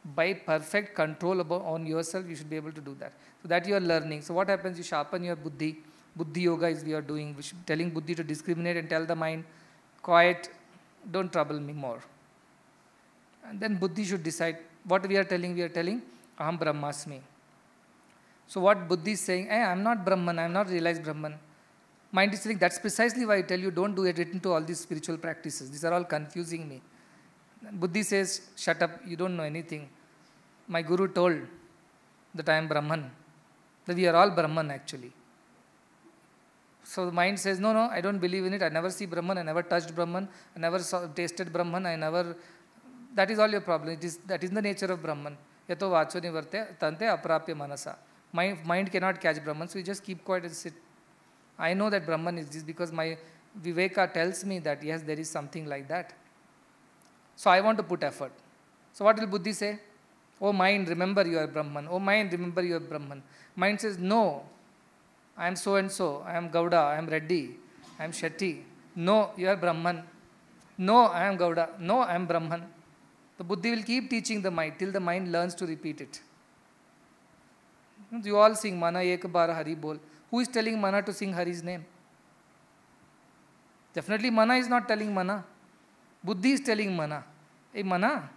By perfect control on yourself, you should be able to do that. So that you are learning. So what happens? You sharpen your buddhi Buddhi yoga is we are doing, which telling Buddhi to discriminate and tell the mind, quiet, don't trouble me more. And then Buddhi should decide what we are telling, we are telling Aham Brahmasmi. So what Buddhi is saying, hey, eh, I'm not Brahman, I'm not realized Brahman. Mind is saying, that's precisely why I tell you, don't do it into all these spiritual practices. These are all confusing me. Buddhi says, shut up, you don't know anything. My guru told that I am Brahman, that we are all Brahman actually. So the mind says, no, no, I don't believe in it. I never see Brahman. I never touched Brahman. I never saw, tasted Brahman. I never. That is all your problem. It is, that is the nature of Brahman. Yato vacho nivarte tante aprapya manasa. Mind, mind cannot catch Brahman, so you just keep quiet and sit. I know that Brahman is this because my Viveka tells me that yes, there is something like that. So I want to put effort. So what will Buddhi say? Oh mind, remember you are Brahman. Oh mind, remember you are Brahman. Mind says, no, I am so and so, I am Gauda, I am Reddy, I am Shetty. No, you are Brahman. No, I am Gauda. No, I am Brahman. The buddhi will keep teaching the mind till the mind learns to repeat it. You all sing Mana Ek Bar Hari Bol. Who is telling Mana to sing Hari's name? Definitely Mana is not telling Mana. Buddhi is telling Mana. Hey Mana,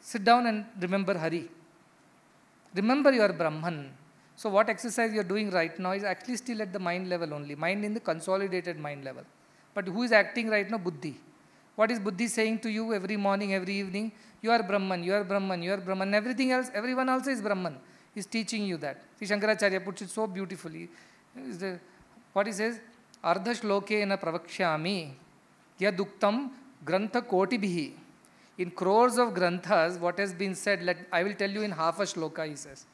sit down and remember Hari. Remember you are Brahman. So what exercise you're doing right now is actually still at the mind level only, mind in the consolidated mind level. But who is acting right now? Buddhi. What is Buddhi saying to you every morning, every evening? You are Brahman, you are Brahman, you are Brahman. Everything else, everyone else is Brahman. He's teaching you that. Sri Shankaracharya puts it so beautifully. What he says, Ardha pravakshami, Pravakshyami Yaduktam Grantha koti bhi." In crores of granthas, what has been said, let, I will tell you in half a shloka, he says.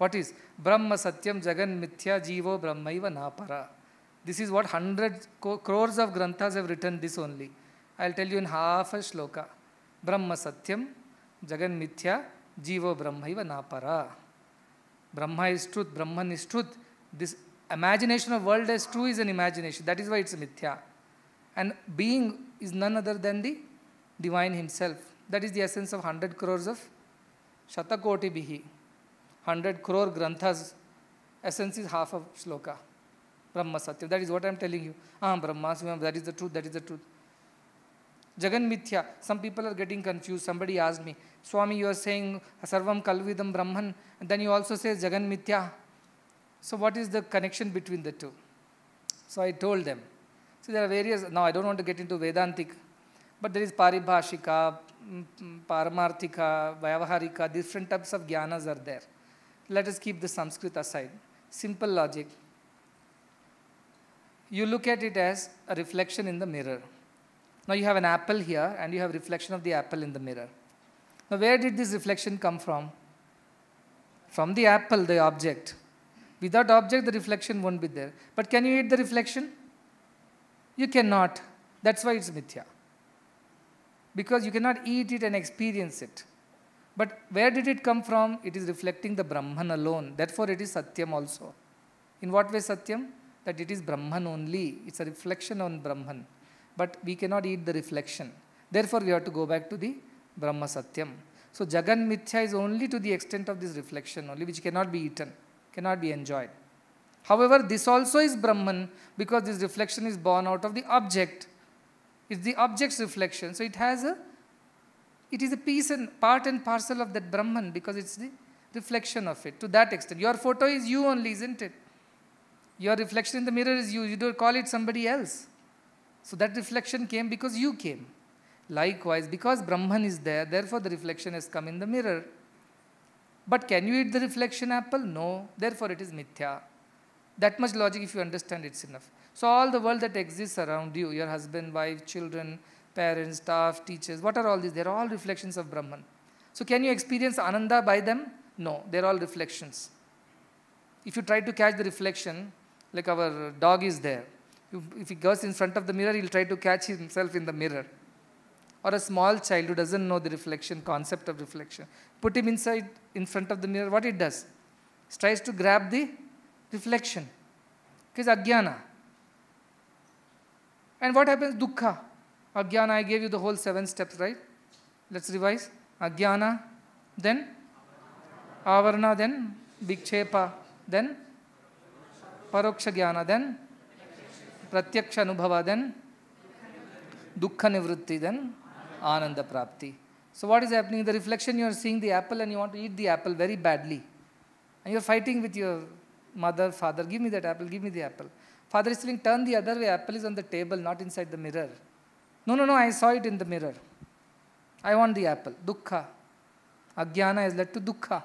what is Brahma Satyam Jagan Mithya Jivo Brahmaiva Napara. This is what hundred crores of granthas have written this only. I'll tell you in half a shloka. Brahma Satyam Jagan Mithya Jivo Brahmaiva Napara. Brahma is truth, Brahman is truth. This imagination of world as true is an imagination. That is why it's mithya. And being is none other than the divine himself. That is the essence of 100 crores of Shatakoti Bihi. 100 crore granthas. Essence is half of shloka. Brahma Satya. That is what I am telling you. Ah, Brahma, that is the truth, that is the truth. Jagan Mithya. Some people are getting confused. Somebody asked me, Swami, you are saying Sarvam Kalvidam Brahman, and then you also say Jagan Mithya. So what is the connection between the two? So I told them. So there are various, now I don't want to get into Vedantic, but there is Paribhashika, mm, mm, Paramarthika, Vyavaharika, different types of jnanas are there. Let us keep the Sanskrit aside. Simple logic. You look at it as a reflection in the mirror. Now you have an apple here and you have reflection of the apple in the mirror. Now where did this reflection come from? From the apple, the object. Without object, the reflection won't be there. But can you eat the reflection? You cannot. That's why it's mithya. Because you cannot eat it and experience it. But where did it come from? It is reflecting the Brahman alone. Therefore, it is Satyam also. In what way Satyam? That it is Brahman only. It's a reflection on Brahman. But we cannot eat the reflection. Therefore, we have to go back to the Brahma Satyam. So, Jagan Mithya is only to the extent of this reflection only, which cannot be eaten, cannot be enjoyed. However, this also is Brahman because this reflection is born out of the object. It's the object's reflection. So, it has a it is a piece and part and parcel of that Brahman because it's the reflection of it to that extent. Your photo is you only, isn't it? Your reflection in the mirror is you. You don't call it somebody else. So that reflection came because you came. Likewise, because Brahman is there, therefore the reflection has come in the mirror. But can you eat the reflection apple? No. Therefore it is mithya. That much logic, if you understand, it's enough. So all the world that exists around you, your husband, wife, children, parents, staff, teachers, what are all these? They're all reflections of Brahman. So can you experience Ananda by them? No, they're all reflections. If you try to catch the reflection, like our dog is there, if he goes in front of the mirror, he'll try to catch himself in the mirror. Or a small child who doesn't know the reflection, concept of reflection. Put him inside, in front of the mirror, what it does? It tries to grab the reflection. Because ajnana. And what happens? Dukkha. Agyana, I gave you the whole seven steps, right? Let's revise. Agyana, then Avarna, then Vikshepa, then Paroksha Jnana, then Pratyaksha Anubhava, then Dukkha Nivritti, then Ananda Prapti. So what is happening? The reflection you are seeing the apple and you want to eat the apple very badly. And you are fighting with your mother, father, give me that apple, give me the apple. Father is saying, turn the other way, apple is on the table, not inside the mirror. No, no, no, I saw it in the mirror. I want the apple. Dukkha. Ajnana has led to dukkha.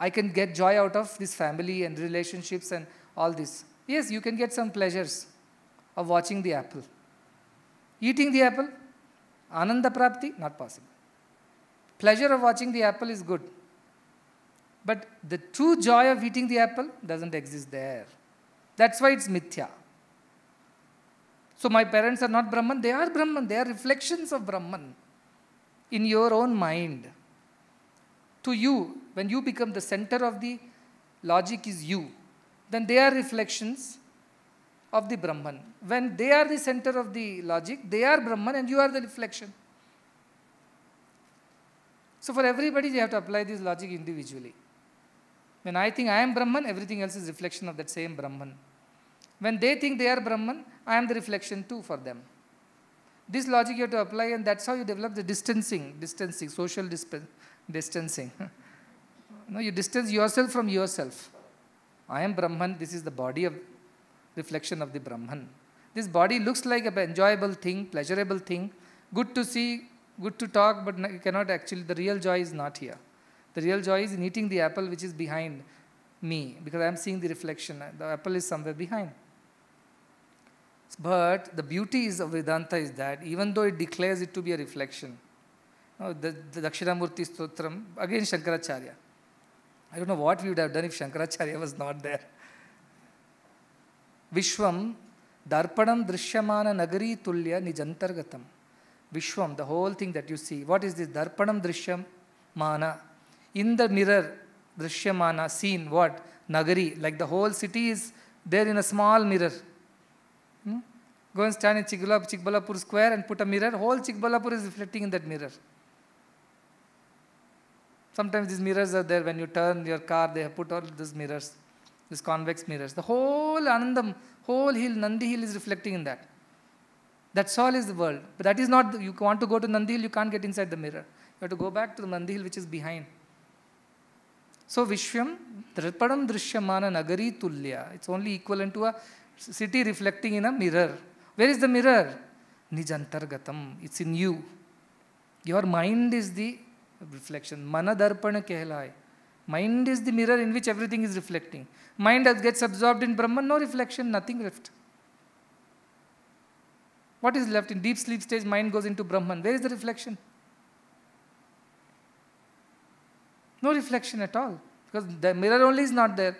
I can get joy out of this family and relationships and all this. Yes, you can get some pleasures of watching the apple. Eating the apple, ananda prapti, not possible. Pleasure of watching the apple is good. But the true joy of eating the apple doesn't exist there. That's why it's mithya. So my parents are not Brahman, they are Brahman, they are reflections of Brahman in your own mind. To you, when you become the center of the logic is you, then they are reflections of the Brahman. When they are the center of the logic, they are Brahman and you are the reflection. So for everybody, you have to apply this logic individually. When I think I am Brahman, everything else is reflection of that same Brahman. When they think they are Brahman, I am the reflection too for them. This logic you have to apply and that's how you develop the distancing, distancing, social disp- distancing. no, you distance yourself from yourself. I am Brahman, this is the body of reflection of the Brahman. This body looks like an enjoyable thing, pleasurable thing, good to see, good to talk, but you cannot actually, the real joy is not here. The real joy is in eating the apple which is behind me because I am seeing the reflection. The apple is somewhere behind. But the beauty of Vedanta is that even though it declares it to be a reflection, the, the Dakshinamurti Stotram, again Shankaracharya. I don't know what we would have done if Shankaracharya was not there. Vishwam, Darpanam Drishyamana Nagari Tulya Nijantargatam. Vishwam, the whole thing that you see. What is this? Darpanam Drishyamana. In the mirror, Drishyamana, seen what? Nagari. Like the whole city is there in a small mirror. Hmm? Go and stand in Chikballapur square and put a mirror. Whole Chikballapur is reflecting in that mirror. Sometimes these mirrors are there when you turn your car, they have put all these mirrors, these convex mirrors. The whole Anandam, whole hill, Nandi hill is reflecting in that. That's all is the world. But that is not, you want to go to Nandi hill, you can't get inside the mirror. You have to go back to the Nandi hill which is behind. So Vishwam, Dritpadam Drishyamana Nagari Tulya. It's only equivalent to a city reflecting in a mirror. Where is the mirror? Nijantargatam. It's in you. Your mind is the reflection. Manadarpana kehlai. Mind is the mirror in which everything is reflecting. Mind that gets absorbed in Brahman, no reflection, nothing left. What is left? In deep sleep stage, mind goes into Brahman. Where is the reflection? No reflection at all. Because the mirror only is not there.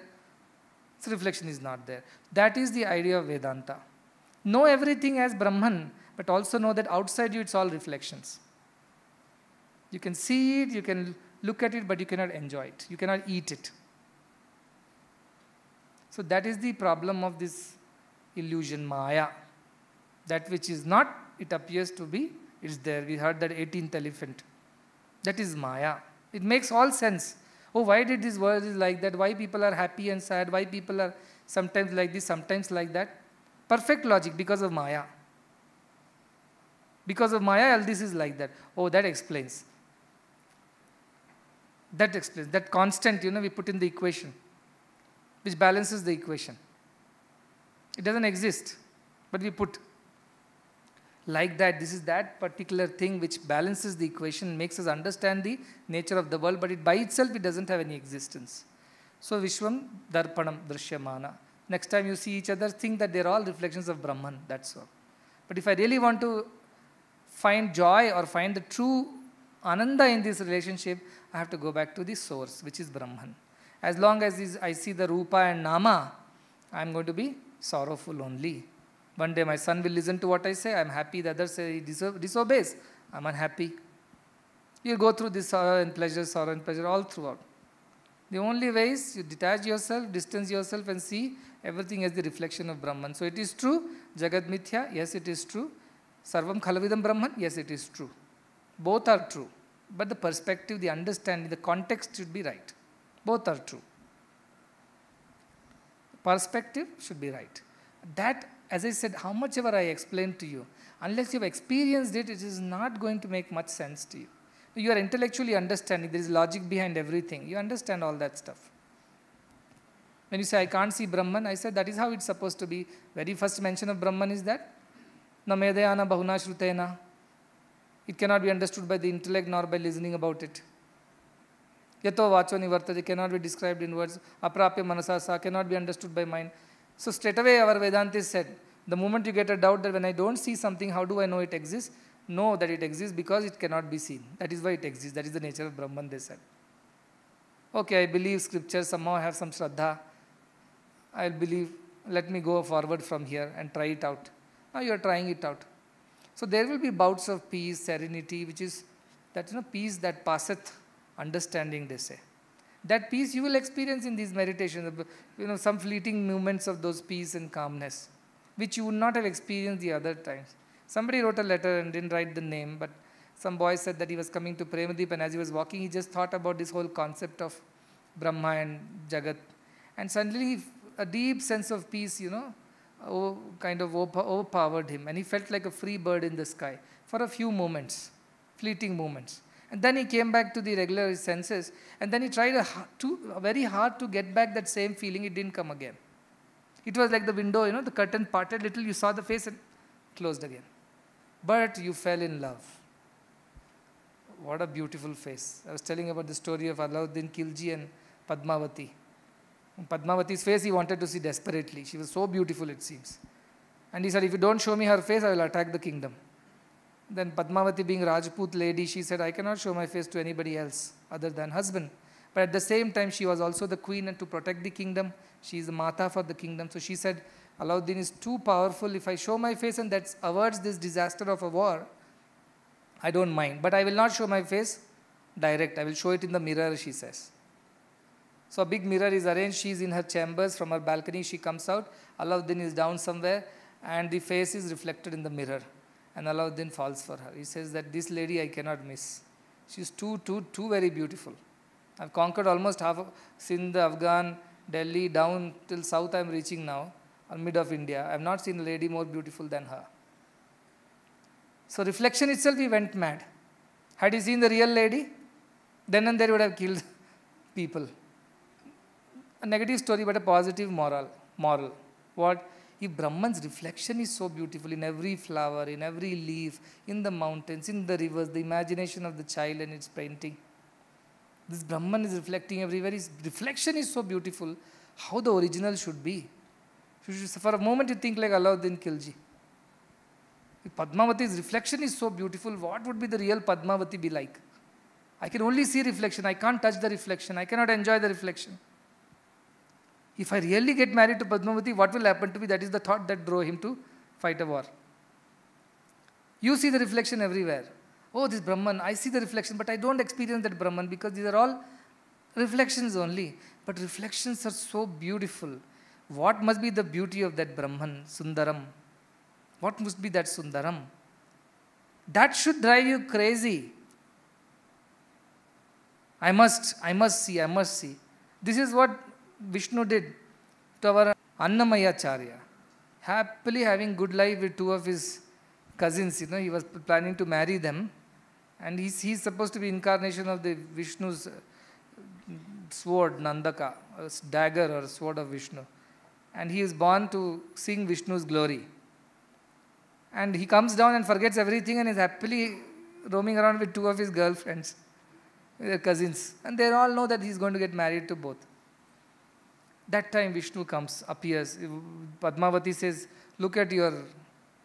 Its reflection is not there. That is the idea of Vedanta. Know everything as Brahman, but also know that outside you it's all reflections. You can see it, you can look at it, but you cannot enjoy it. You cannot eat it. So that is the problem of this illusion Maya. That which is not, it appears to be, it's there. We heard that 18th elephant. That is Maya. It makes all sense. Oh, why did this world is like that? Why people are happy and sad? Why people are sometimes like this, sometimes like that? Perfect logic because of Maya. Because of Maya, all this is like that. Oh, that explains. That explains. That constant, you know, we put in the equation, which balances the equation. It doesn't exist, but we put like that, this is that particular thing which balances the equation, makes us understand the nature of the world, but it by itself, it doesn't have any existence. So Vishwam Darpanam Drishyamana. Next time you see each other, think that they're all reflections of Brahman, that's all. But if I really want to find joy or find the true ananda in this relationship, I have to go back to the source, which is Brahman. As long as I see the Rupa and Nama, I'm going to be sorrowful only. One day my son will listen to what I say. I'm happy. The other say he disobeys. I'm unhappy. You go through this sorrow and pleasure, sorrow and pleasure all throughout. The only way is you detach yourself, distance yourself and see everything as the reflection of Brahman. So it is true. Jagat Mithya, yes it is true. Sarvam Khalavidam Brahman, yes it is true. Both are true. But the perspective, the understanding, the context should be right. Both are true. Perspective should be right. That as I said, how much ever I explain to you, unless you've experienced it, it is not going to make much sense to you. You are intellectually understanding, there is logic behind everything. You understand all that stuff. When you say, I can't see Brahman, I said that is how it's supposed to be. Very first mention of Brahman is that, na medayana bahuna shrutena. It cannot be understood by the intellect nor by listening about it. Yato vacho nivartate cannot be described in words. Aprapya manasasa cannot be understood by mind. So straight away our Vedantis said, the moment you get a doubt that when I don't see something, how do I know it exists? Know that it exists because it cannot be seen. That is why it exists. That is the nature of Brahman, they said. Okay, I believe scriptures somehow have some Shraddha. I'll believe, let me go forward from here and try it out. Now you are trying it out. So there will be bouts of peace, serenity, which is that you know peace that passeth understanding, they say. That peace you will experience in these meditations, you know, some fleeting moments of those peace and calmness, which you would not have experienced the other times. Somebody wrote a letter and didn't write the name, but some boy said that he was coming to Premadeep and as he was walking, he just thought about this whole concept of Brahma and Jagat. And suddenly a deep sense of peace, you know, uh, kind of overpowered him and he felt like a free bird in the sky for a few moments, fleeting moments. And then he came back to the regular senses. And then he tried a, to, very hard to get back that same feeling. It didn't come again. It was like the window, you know, the curtain parted little, you saw the face and closed again. But you fell in love. What a beautiful face. I was telling about the story of Alauddin Khilji and Padmavati. Padmavati's face he wanted to see desperately. She was so beautiful, it seems. And he said, If you don't show me her face, I will attack the kingdom. Then Padmavati being Rajput lady, she said, I cannot show my face to anybody else other than husband. But at the same time, she was also the queen and to protect the kingdom. She is the Mata for the kingdom. So she said, Alauddin is too powerful. If I show my face and that averts this disaster of a war, I don't mind. But I will not show my face direct. I will show it in the mirror, she says. So a big mirror is arranged. She is in her chambers. From her balcony, she comes out. Alauddin is down somewhere and the face is reflected in the mirror. And Alauddin falls for her. He says that this lady I cannot miss. She's too, too, too very beautiful. I've conquered almost half of Sindh, Afghan, Delhi, down till south I'm reaching now, or mid of India. I've not seen a lady more beautiful than her. So reflection itself, he went mad. Had he seen the real lady, then and there he would have killed people. A negative story, but a positive moral. Moral. What? If Brahman's reflection is so beautiful in every flower, in every leaf, in the mountains, in the rivers, the imagination of the child and its painting. This Brahman is reflecting everywhere. His reflection is so beautiful. How the original should be. For a moment you think like Alauddin Khilji. If Padmavati's reflection is so beautiful, what would be the real Padmavati be like? I can only see reflection. I can't touch the reflection. I cannot enjoy the reflection if I really get married to Padmavati, what will happen to me? That is the thought that drove him to fight a war. You see the reflection everywhere. Oh, this Brahman, I see the reflection, but I don't experience that Brahman because these are all reflections only. But reflections are so beautiful. What must be the beauty of that Brahman, Sundaram? What must be that Sundaram? That should drive you crazy. I must, I must see, I must see. This is what Vishnu did to our Annamayacharya, happily having good life with two of his cousins, you know, he was planning to marry them. And he's, he's supposed to be incarnation of the Vishnu's uh, sword, Nandaka, dagger or sword of Vishnu. And he is born to sing Vishnu's glory. And he comes down and forgets everything and is happily roaming around with two of his girlfriends, their uh, cousins. And they all know that he's going to get married to both. That time Vishnu comes, appears. Padmavati says, look at your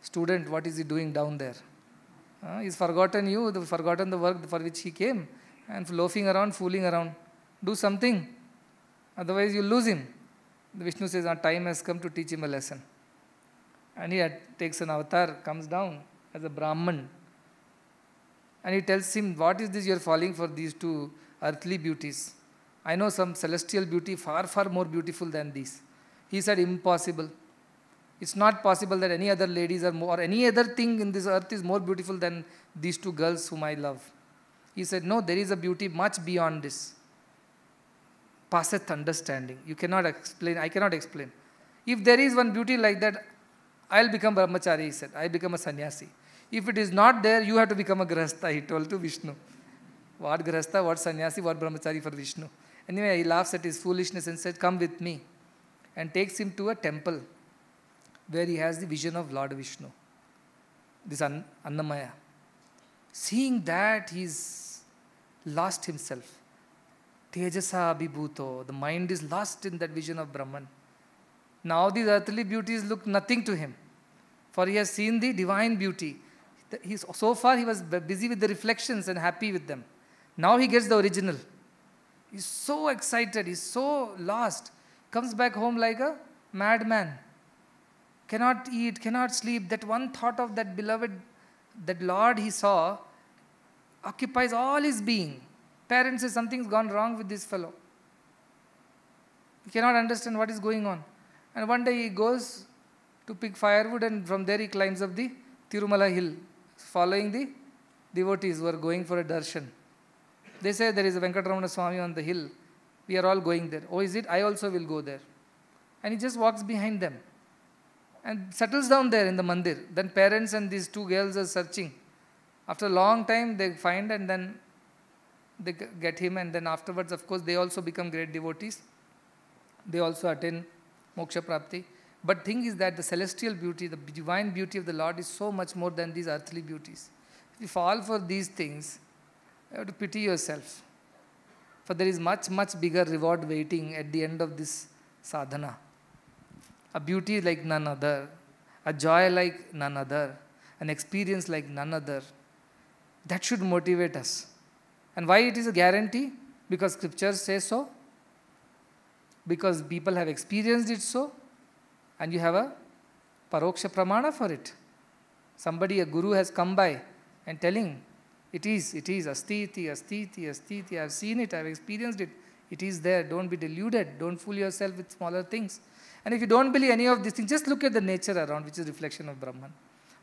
student, what is he doing down there? Uh, he's forgotten you, the, forgotten the work for which he came, and loafing around, fooling around. Do something, otherwise you lose him. The Vishnu says, our time has come to teach him a lesson. And he had, takes an avatar, comes down as a Brahman. And he tells him, what is this you are falling for these two earthly beauties? I know some celestial beauty far, far more beautiful than these. He said, Impossible. It's not possible that any other ladies are more, or any other thing in this earth is more beautiful than these two girls whom I love. He said, No, there is a beauty much beyond this. Passeth understanding. You cannot explain. I cannot explain. If there is one beauty like that, I'll become brahmachari, he said. I'll become a sannyasi. If it is not there, you have to become a grahastha, he told to Vishnu. What grahastha, what sannyasi, what brahmachari for Vishnu? Anyway, he laughs at his foolishness and says, Come with me, and takes him to a temple where he has the vision of Lord Vishnu, this An- Annamaya. Seeing that, he's lost himself. Tejasa Abhibhuto, the mind is lost in that vision of Brahman. Now these earthly beauties look nothing to him, for he has seen the divine beauty. He's, so far he was busy with the reflections and happy with them. Now he gets the original. He's so excited, he's so lost. Comes back home like a madman. Cannot eat, cannot sleep. That one thought of that beloved, that Lord he saw, occupies all his being. Parents say something's gone wrong with this fellow. He cannot understand what is going on. And one day he goes to pick firewood and from there he climbs up the Tirumala hill, following the devotees who are going for a darshan. They say there is a Venkatramana Swami on the hill. We are all going there. Oh, is it? I also will go there. And he just walks behind them and settles down there in the mandir. Then parents and these two girls are searching. After a long time, they find and then they get him. And then afterwards, of course, they also become great devotees. They also attain moksha prapti. But thing is that the celestial beauty, the divine beauty of the Lord is so much more than these earthly beauties. If we fall for these things, you have to pity yourself. For there is much, much bigger reward waiting at the end of this sadhana. A beauty like none other, a joy like none other, an experience like none other. That should motivate us. And why it is a guarantee? Because scripture says so, because people have experienced it so, and you have a paroksha pramana for it. Somebody, a guru, has come by and telling it is, it is, asthiti, asthiti, asthiti. I've seen it, I've experienced it. It is there. Don't be deluded. Don't fool yourself with smaller things. And if you don't believe any of these things, just look at the nature around, which is reflection of Brahman.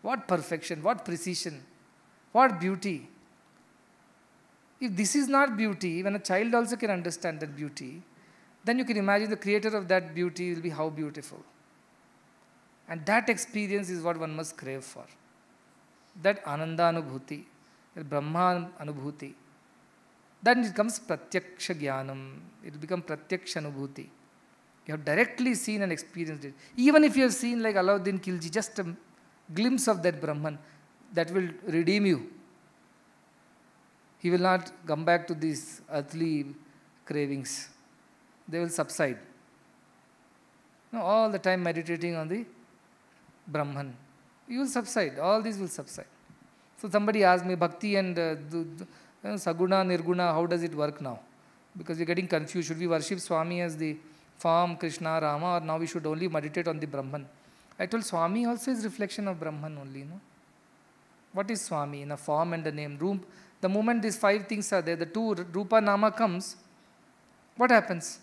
What perfection, what precision, what beauty. If this is not beauty, when a child also can understand that beauty, then you can imagine the creator of that beauty will be how beautiful. And that experience is what one must crave for. That ananda anubhuti. Brahman Anubhuti. Then it comes Pratyaksha Jnanam. It becomes Pratyaksha Anubhuti. You have directly seen and experienced it. Even if you have seen like Alauddin Khilji, just a glimpse of that Brahman, that will redeem you. He will not come back to these earthly cravings. They will subside. No, all the time meditating on the Brahman. You will subside. All these will subside. So somebody asked me, Bhakti and uh, uh, Saguna, Nirguna, how does it work now? Because we're getting confused. Should we worship Swami as the form, Krishna, Rama, or now we should only meditate on the Brahman? I told Swami also is reflection of Brahman only, no? What is Swami in a form and a name? Room, the moment these five things are there, the two Rupa Nama comes, what happens?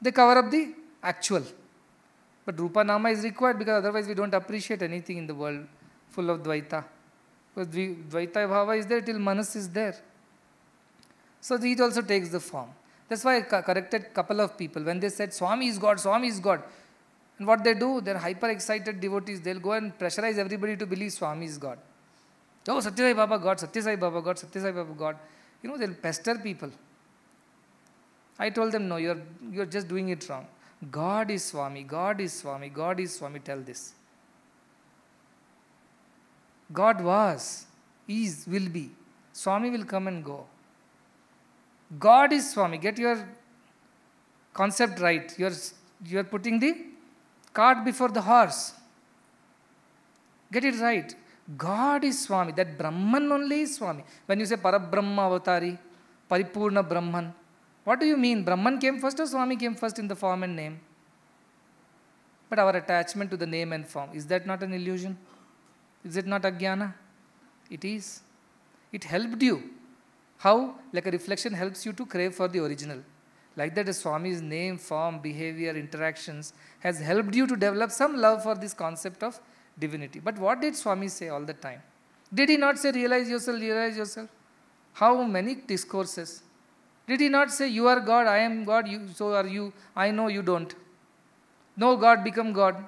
They cover up the actual. But Rupa Nama is required because otherwise we don't appreciate anything in the world full of Dvaita. Because Dvaita Bhava is there till Manas is there. So it also takes the form. That's why I corrected couple of people when they said Swami is God, Swami is God. And what they do, they're hyper excited devotees, they'll go and pressurize everybody to believe Swami is God. Oh, Satya Sai Baba God, Satya Sai Baba God, Satya Sai Baba God. You know, they'll pester people. I told them, no, you're, you're just doing it wrong. God is Swami, God is Swami, God is Swami, tell this. God was, is, will be. Swami will come and go. God is Swami. Get your concept right. You're, you're putting the cart before the horse. Get it right. God is Swami. That Brahman only is Swami. When you say Parabrahma Avatari, Paripurna Brahman, what do you mean? Brahman came first or Swami came first in the form and name? But our attachment to the name and form, is that not an illusion? Is it not ajnana? It is. It helped you. How? Like a reflection helps you to crave for the original. Like that, a Swami's name, form, behavior, interactions has helped you to develop some love for this concept of divinity. But what did Swami say all the time? Did he not say, realize yourself, realize yourself? How many discourses? Did he not say, you are God, I am God, you, so are you, I know you don't. No God, become God.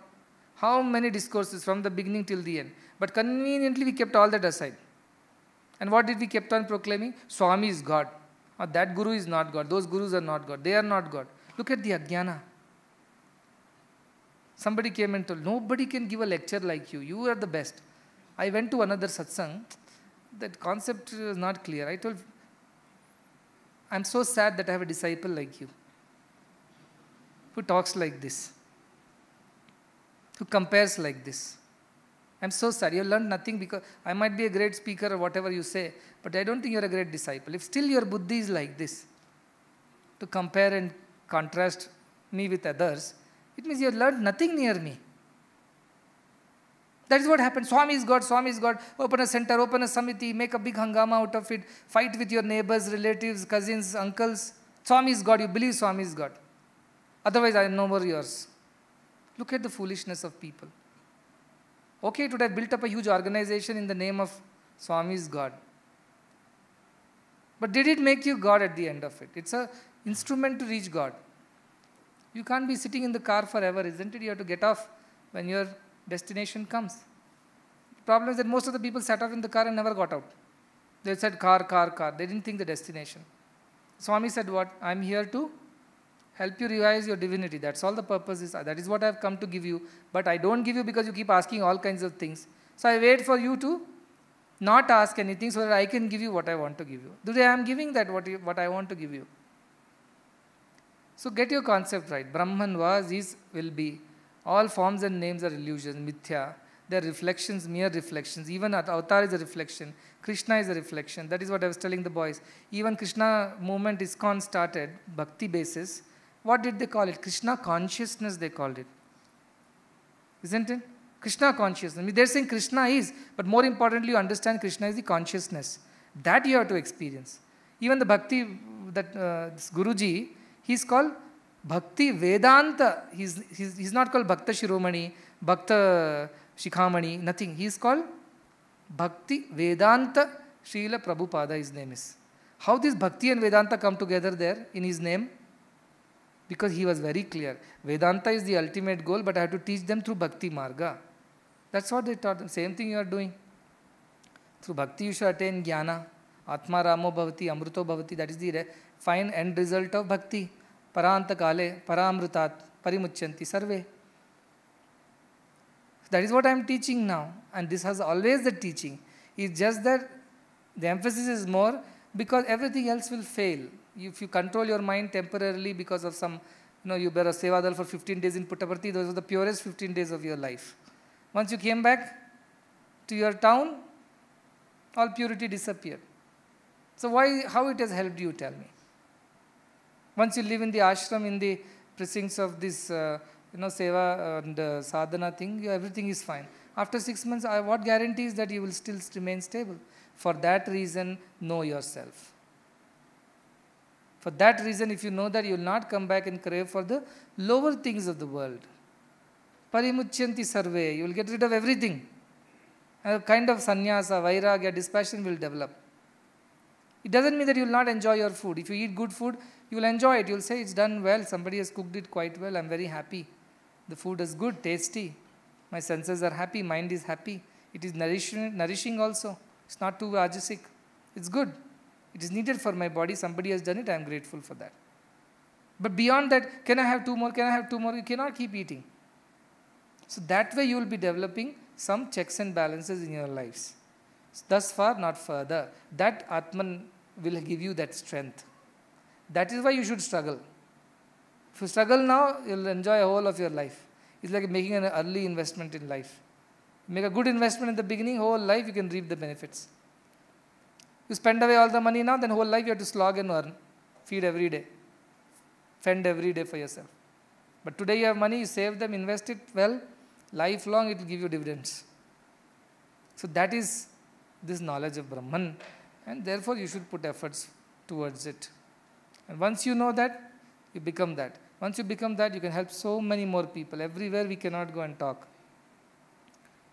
How many discourses from the beginning till the end? But conveniently we kept all that aside. And what did we kept on proclaiming? Swami is God. Or that guru is not God. Those gurus are not God. They are not God. Look at the Ajnana. Somebody came and told, nobody can give a lecture like you. You are the best. I went to another satsang. That concept is not clear. I told, I'm so sad that I have a disciple like you who talks like this, who compares like this. I'm so sorry, you learned nothing because I might be a great speaker or whatever you say, but I don't think you're a great disciple. If still your buddhi is like this, to compare and contrast me with others, it means you learned nothing near me. That is what happened. Swami is God, Swami is God. Open a center, open a samiti, make a big hangama out of it, fight with your neighbors, relatives, cousins, uncles. Swami is God, you believe Swami is God. Otherwise, I am no more yours. Look at the foolishness of people. Okay, it would have built up a huge organization in the name of Swami's God. But did it make you God at the end of it? It's an instrument to reach God. You can't be sitting in the car forever, isn't it? You have to get off when your destination comes. The problem is that most of the people sat off in the car and never got out. They said car, car, car. They didn't think the destination. Swami said what? I'm here to help you realize your divinity. That's all the purpose is. That is what I've come to give you. But I don't give you because you keep asking all kinds of things. So I wait for you to not ask anything so that I can give you what I want to give you. Today I am giving that what, you, what I want to give you. So get your concept right. Brahman was, is, will be. All forms and names are illusions, mithya. They are reflections, mere reflections. Even avatar is a reflection. Krishna is a reflection. That is what I was telling the boys. Even Krishna movement con started, bhakti basis what did they call it? Krishna consciousness, they called it. Isn't it? Krishna consciousness. They're saying Krishna is, but more importantly, you understand Krishna is the consciousness. That you have to experience. Even the bhakti, that uh, this Guruji, he's called Bhakti Vedanta. He's, he's, he's not called Bhakta Shiromani, Bhakta Shikhamani, nothing. He's called Bhakti Vedanta Srila Prabhupada, his name is. How this Bhakti and Vedanta come together there in his name? Because he was very clear. Vedanta is the ultimate goal, but I have to teach them through Bhakti Marga. That's what they taught them. Same thing you are doing. Through Bhakti, you should attain Jnana. Atma Ramo Bhavati, Amruto Bhavati. That is the fine end result of Bhakti. Parantakale, Paramrutat, Parimuchanti, Sarve. That is what I am teaching now. And this has always the teaching. It's just that the emphasis is more because everything else will fail if you control your mind temporarily because of some, you know, you bear a sevadal for 15 days in Puttaparthi, those are the purest 15 days of your life. Once you came back to your town, all purity disappeared. So why, how it has helped you, tell me? Once you live in the ashram, in the precincts of this, uh, you know, seva and uh, sadhana thing, everything is fine. After six months, I, what guarantees that you will still remain stable? For that reason, know yourself. For that reason, if you know that, you will not come back and crave for the lower things of the world. Parimuchyanti sarve, you will get rid of everything. A kind of sannyasa, vairagya, dispassion will develop. It doesn't mean that you will not enjoy your food. If you eat good food, you will enjoy it. You will say, it's done well, somebody has cooked it quite well, I'm very happy. The food is good, tasty. My senses are happy, mind is happy. It is nourishing, nourishing also. It's not too rajasic. It's good. It is needed for my body. Somebody has done it. I am grateful for that. But beyond that, can I have two more? Can I have two more? You cannot keep eating. So that way you will be developing some checks and balances in your lives. Thus far, not further. That Atman will give you that strength. That is why you should struggle. If you struggle now, you'll enjoy a whole of your life. It's like making an early investment in life. Make a good investment in the beginning, whole life you can reap the benefits. You spend away all the money now, then whole life you have to slog and earn. Feed every day. Fend every day for yourself. But today you have money, you save them, invest it well, lifelong it will give you dividends. So that is this knowledge of Brahman and therefore you should put efforts towards it. And once you know that, you become that. Once you become that, you can help so many more people. Everywhere we cannot go and talk.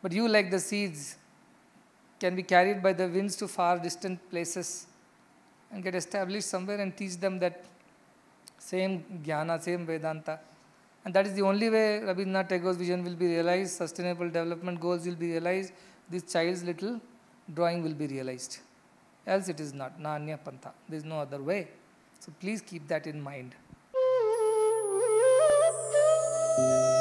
But you, like the seeds, can be carried by the winds to far distant places and get established somewhere and teach them that same jnana, same Vedanta. And that is the only way Rabindranath Tagore's vision will be realized, sustainable development goals will be realized, this child's little drawing will be realized. Else it is not, nanya pantha, there is no other way. So please keep that in mind.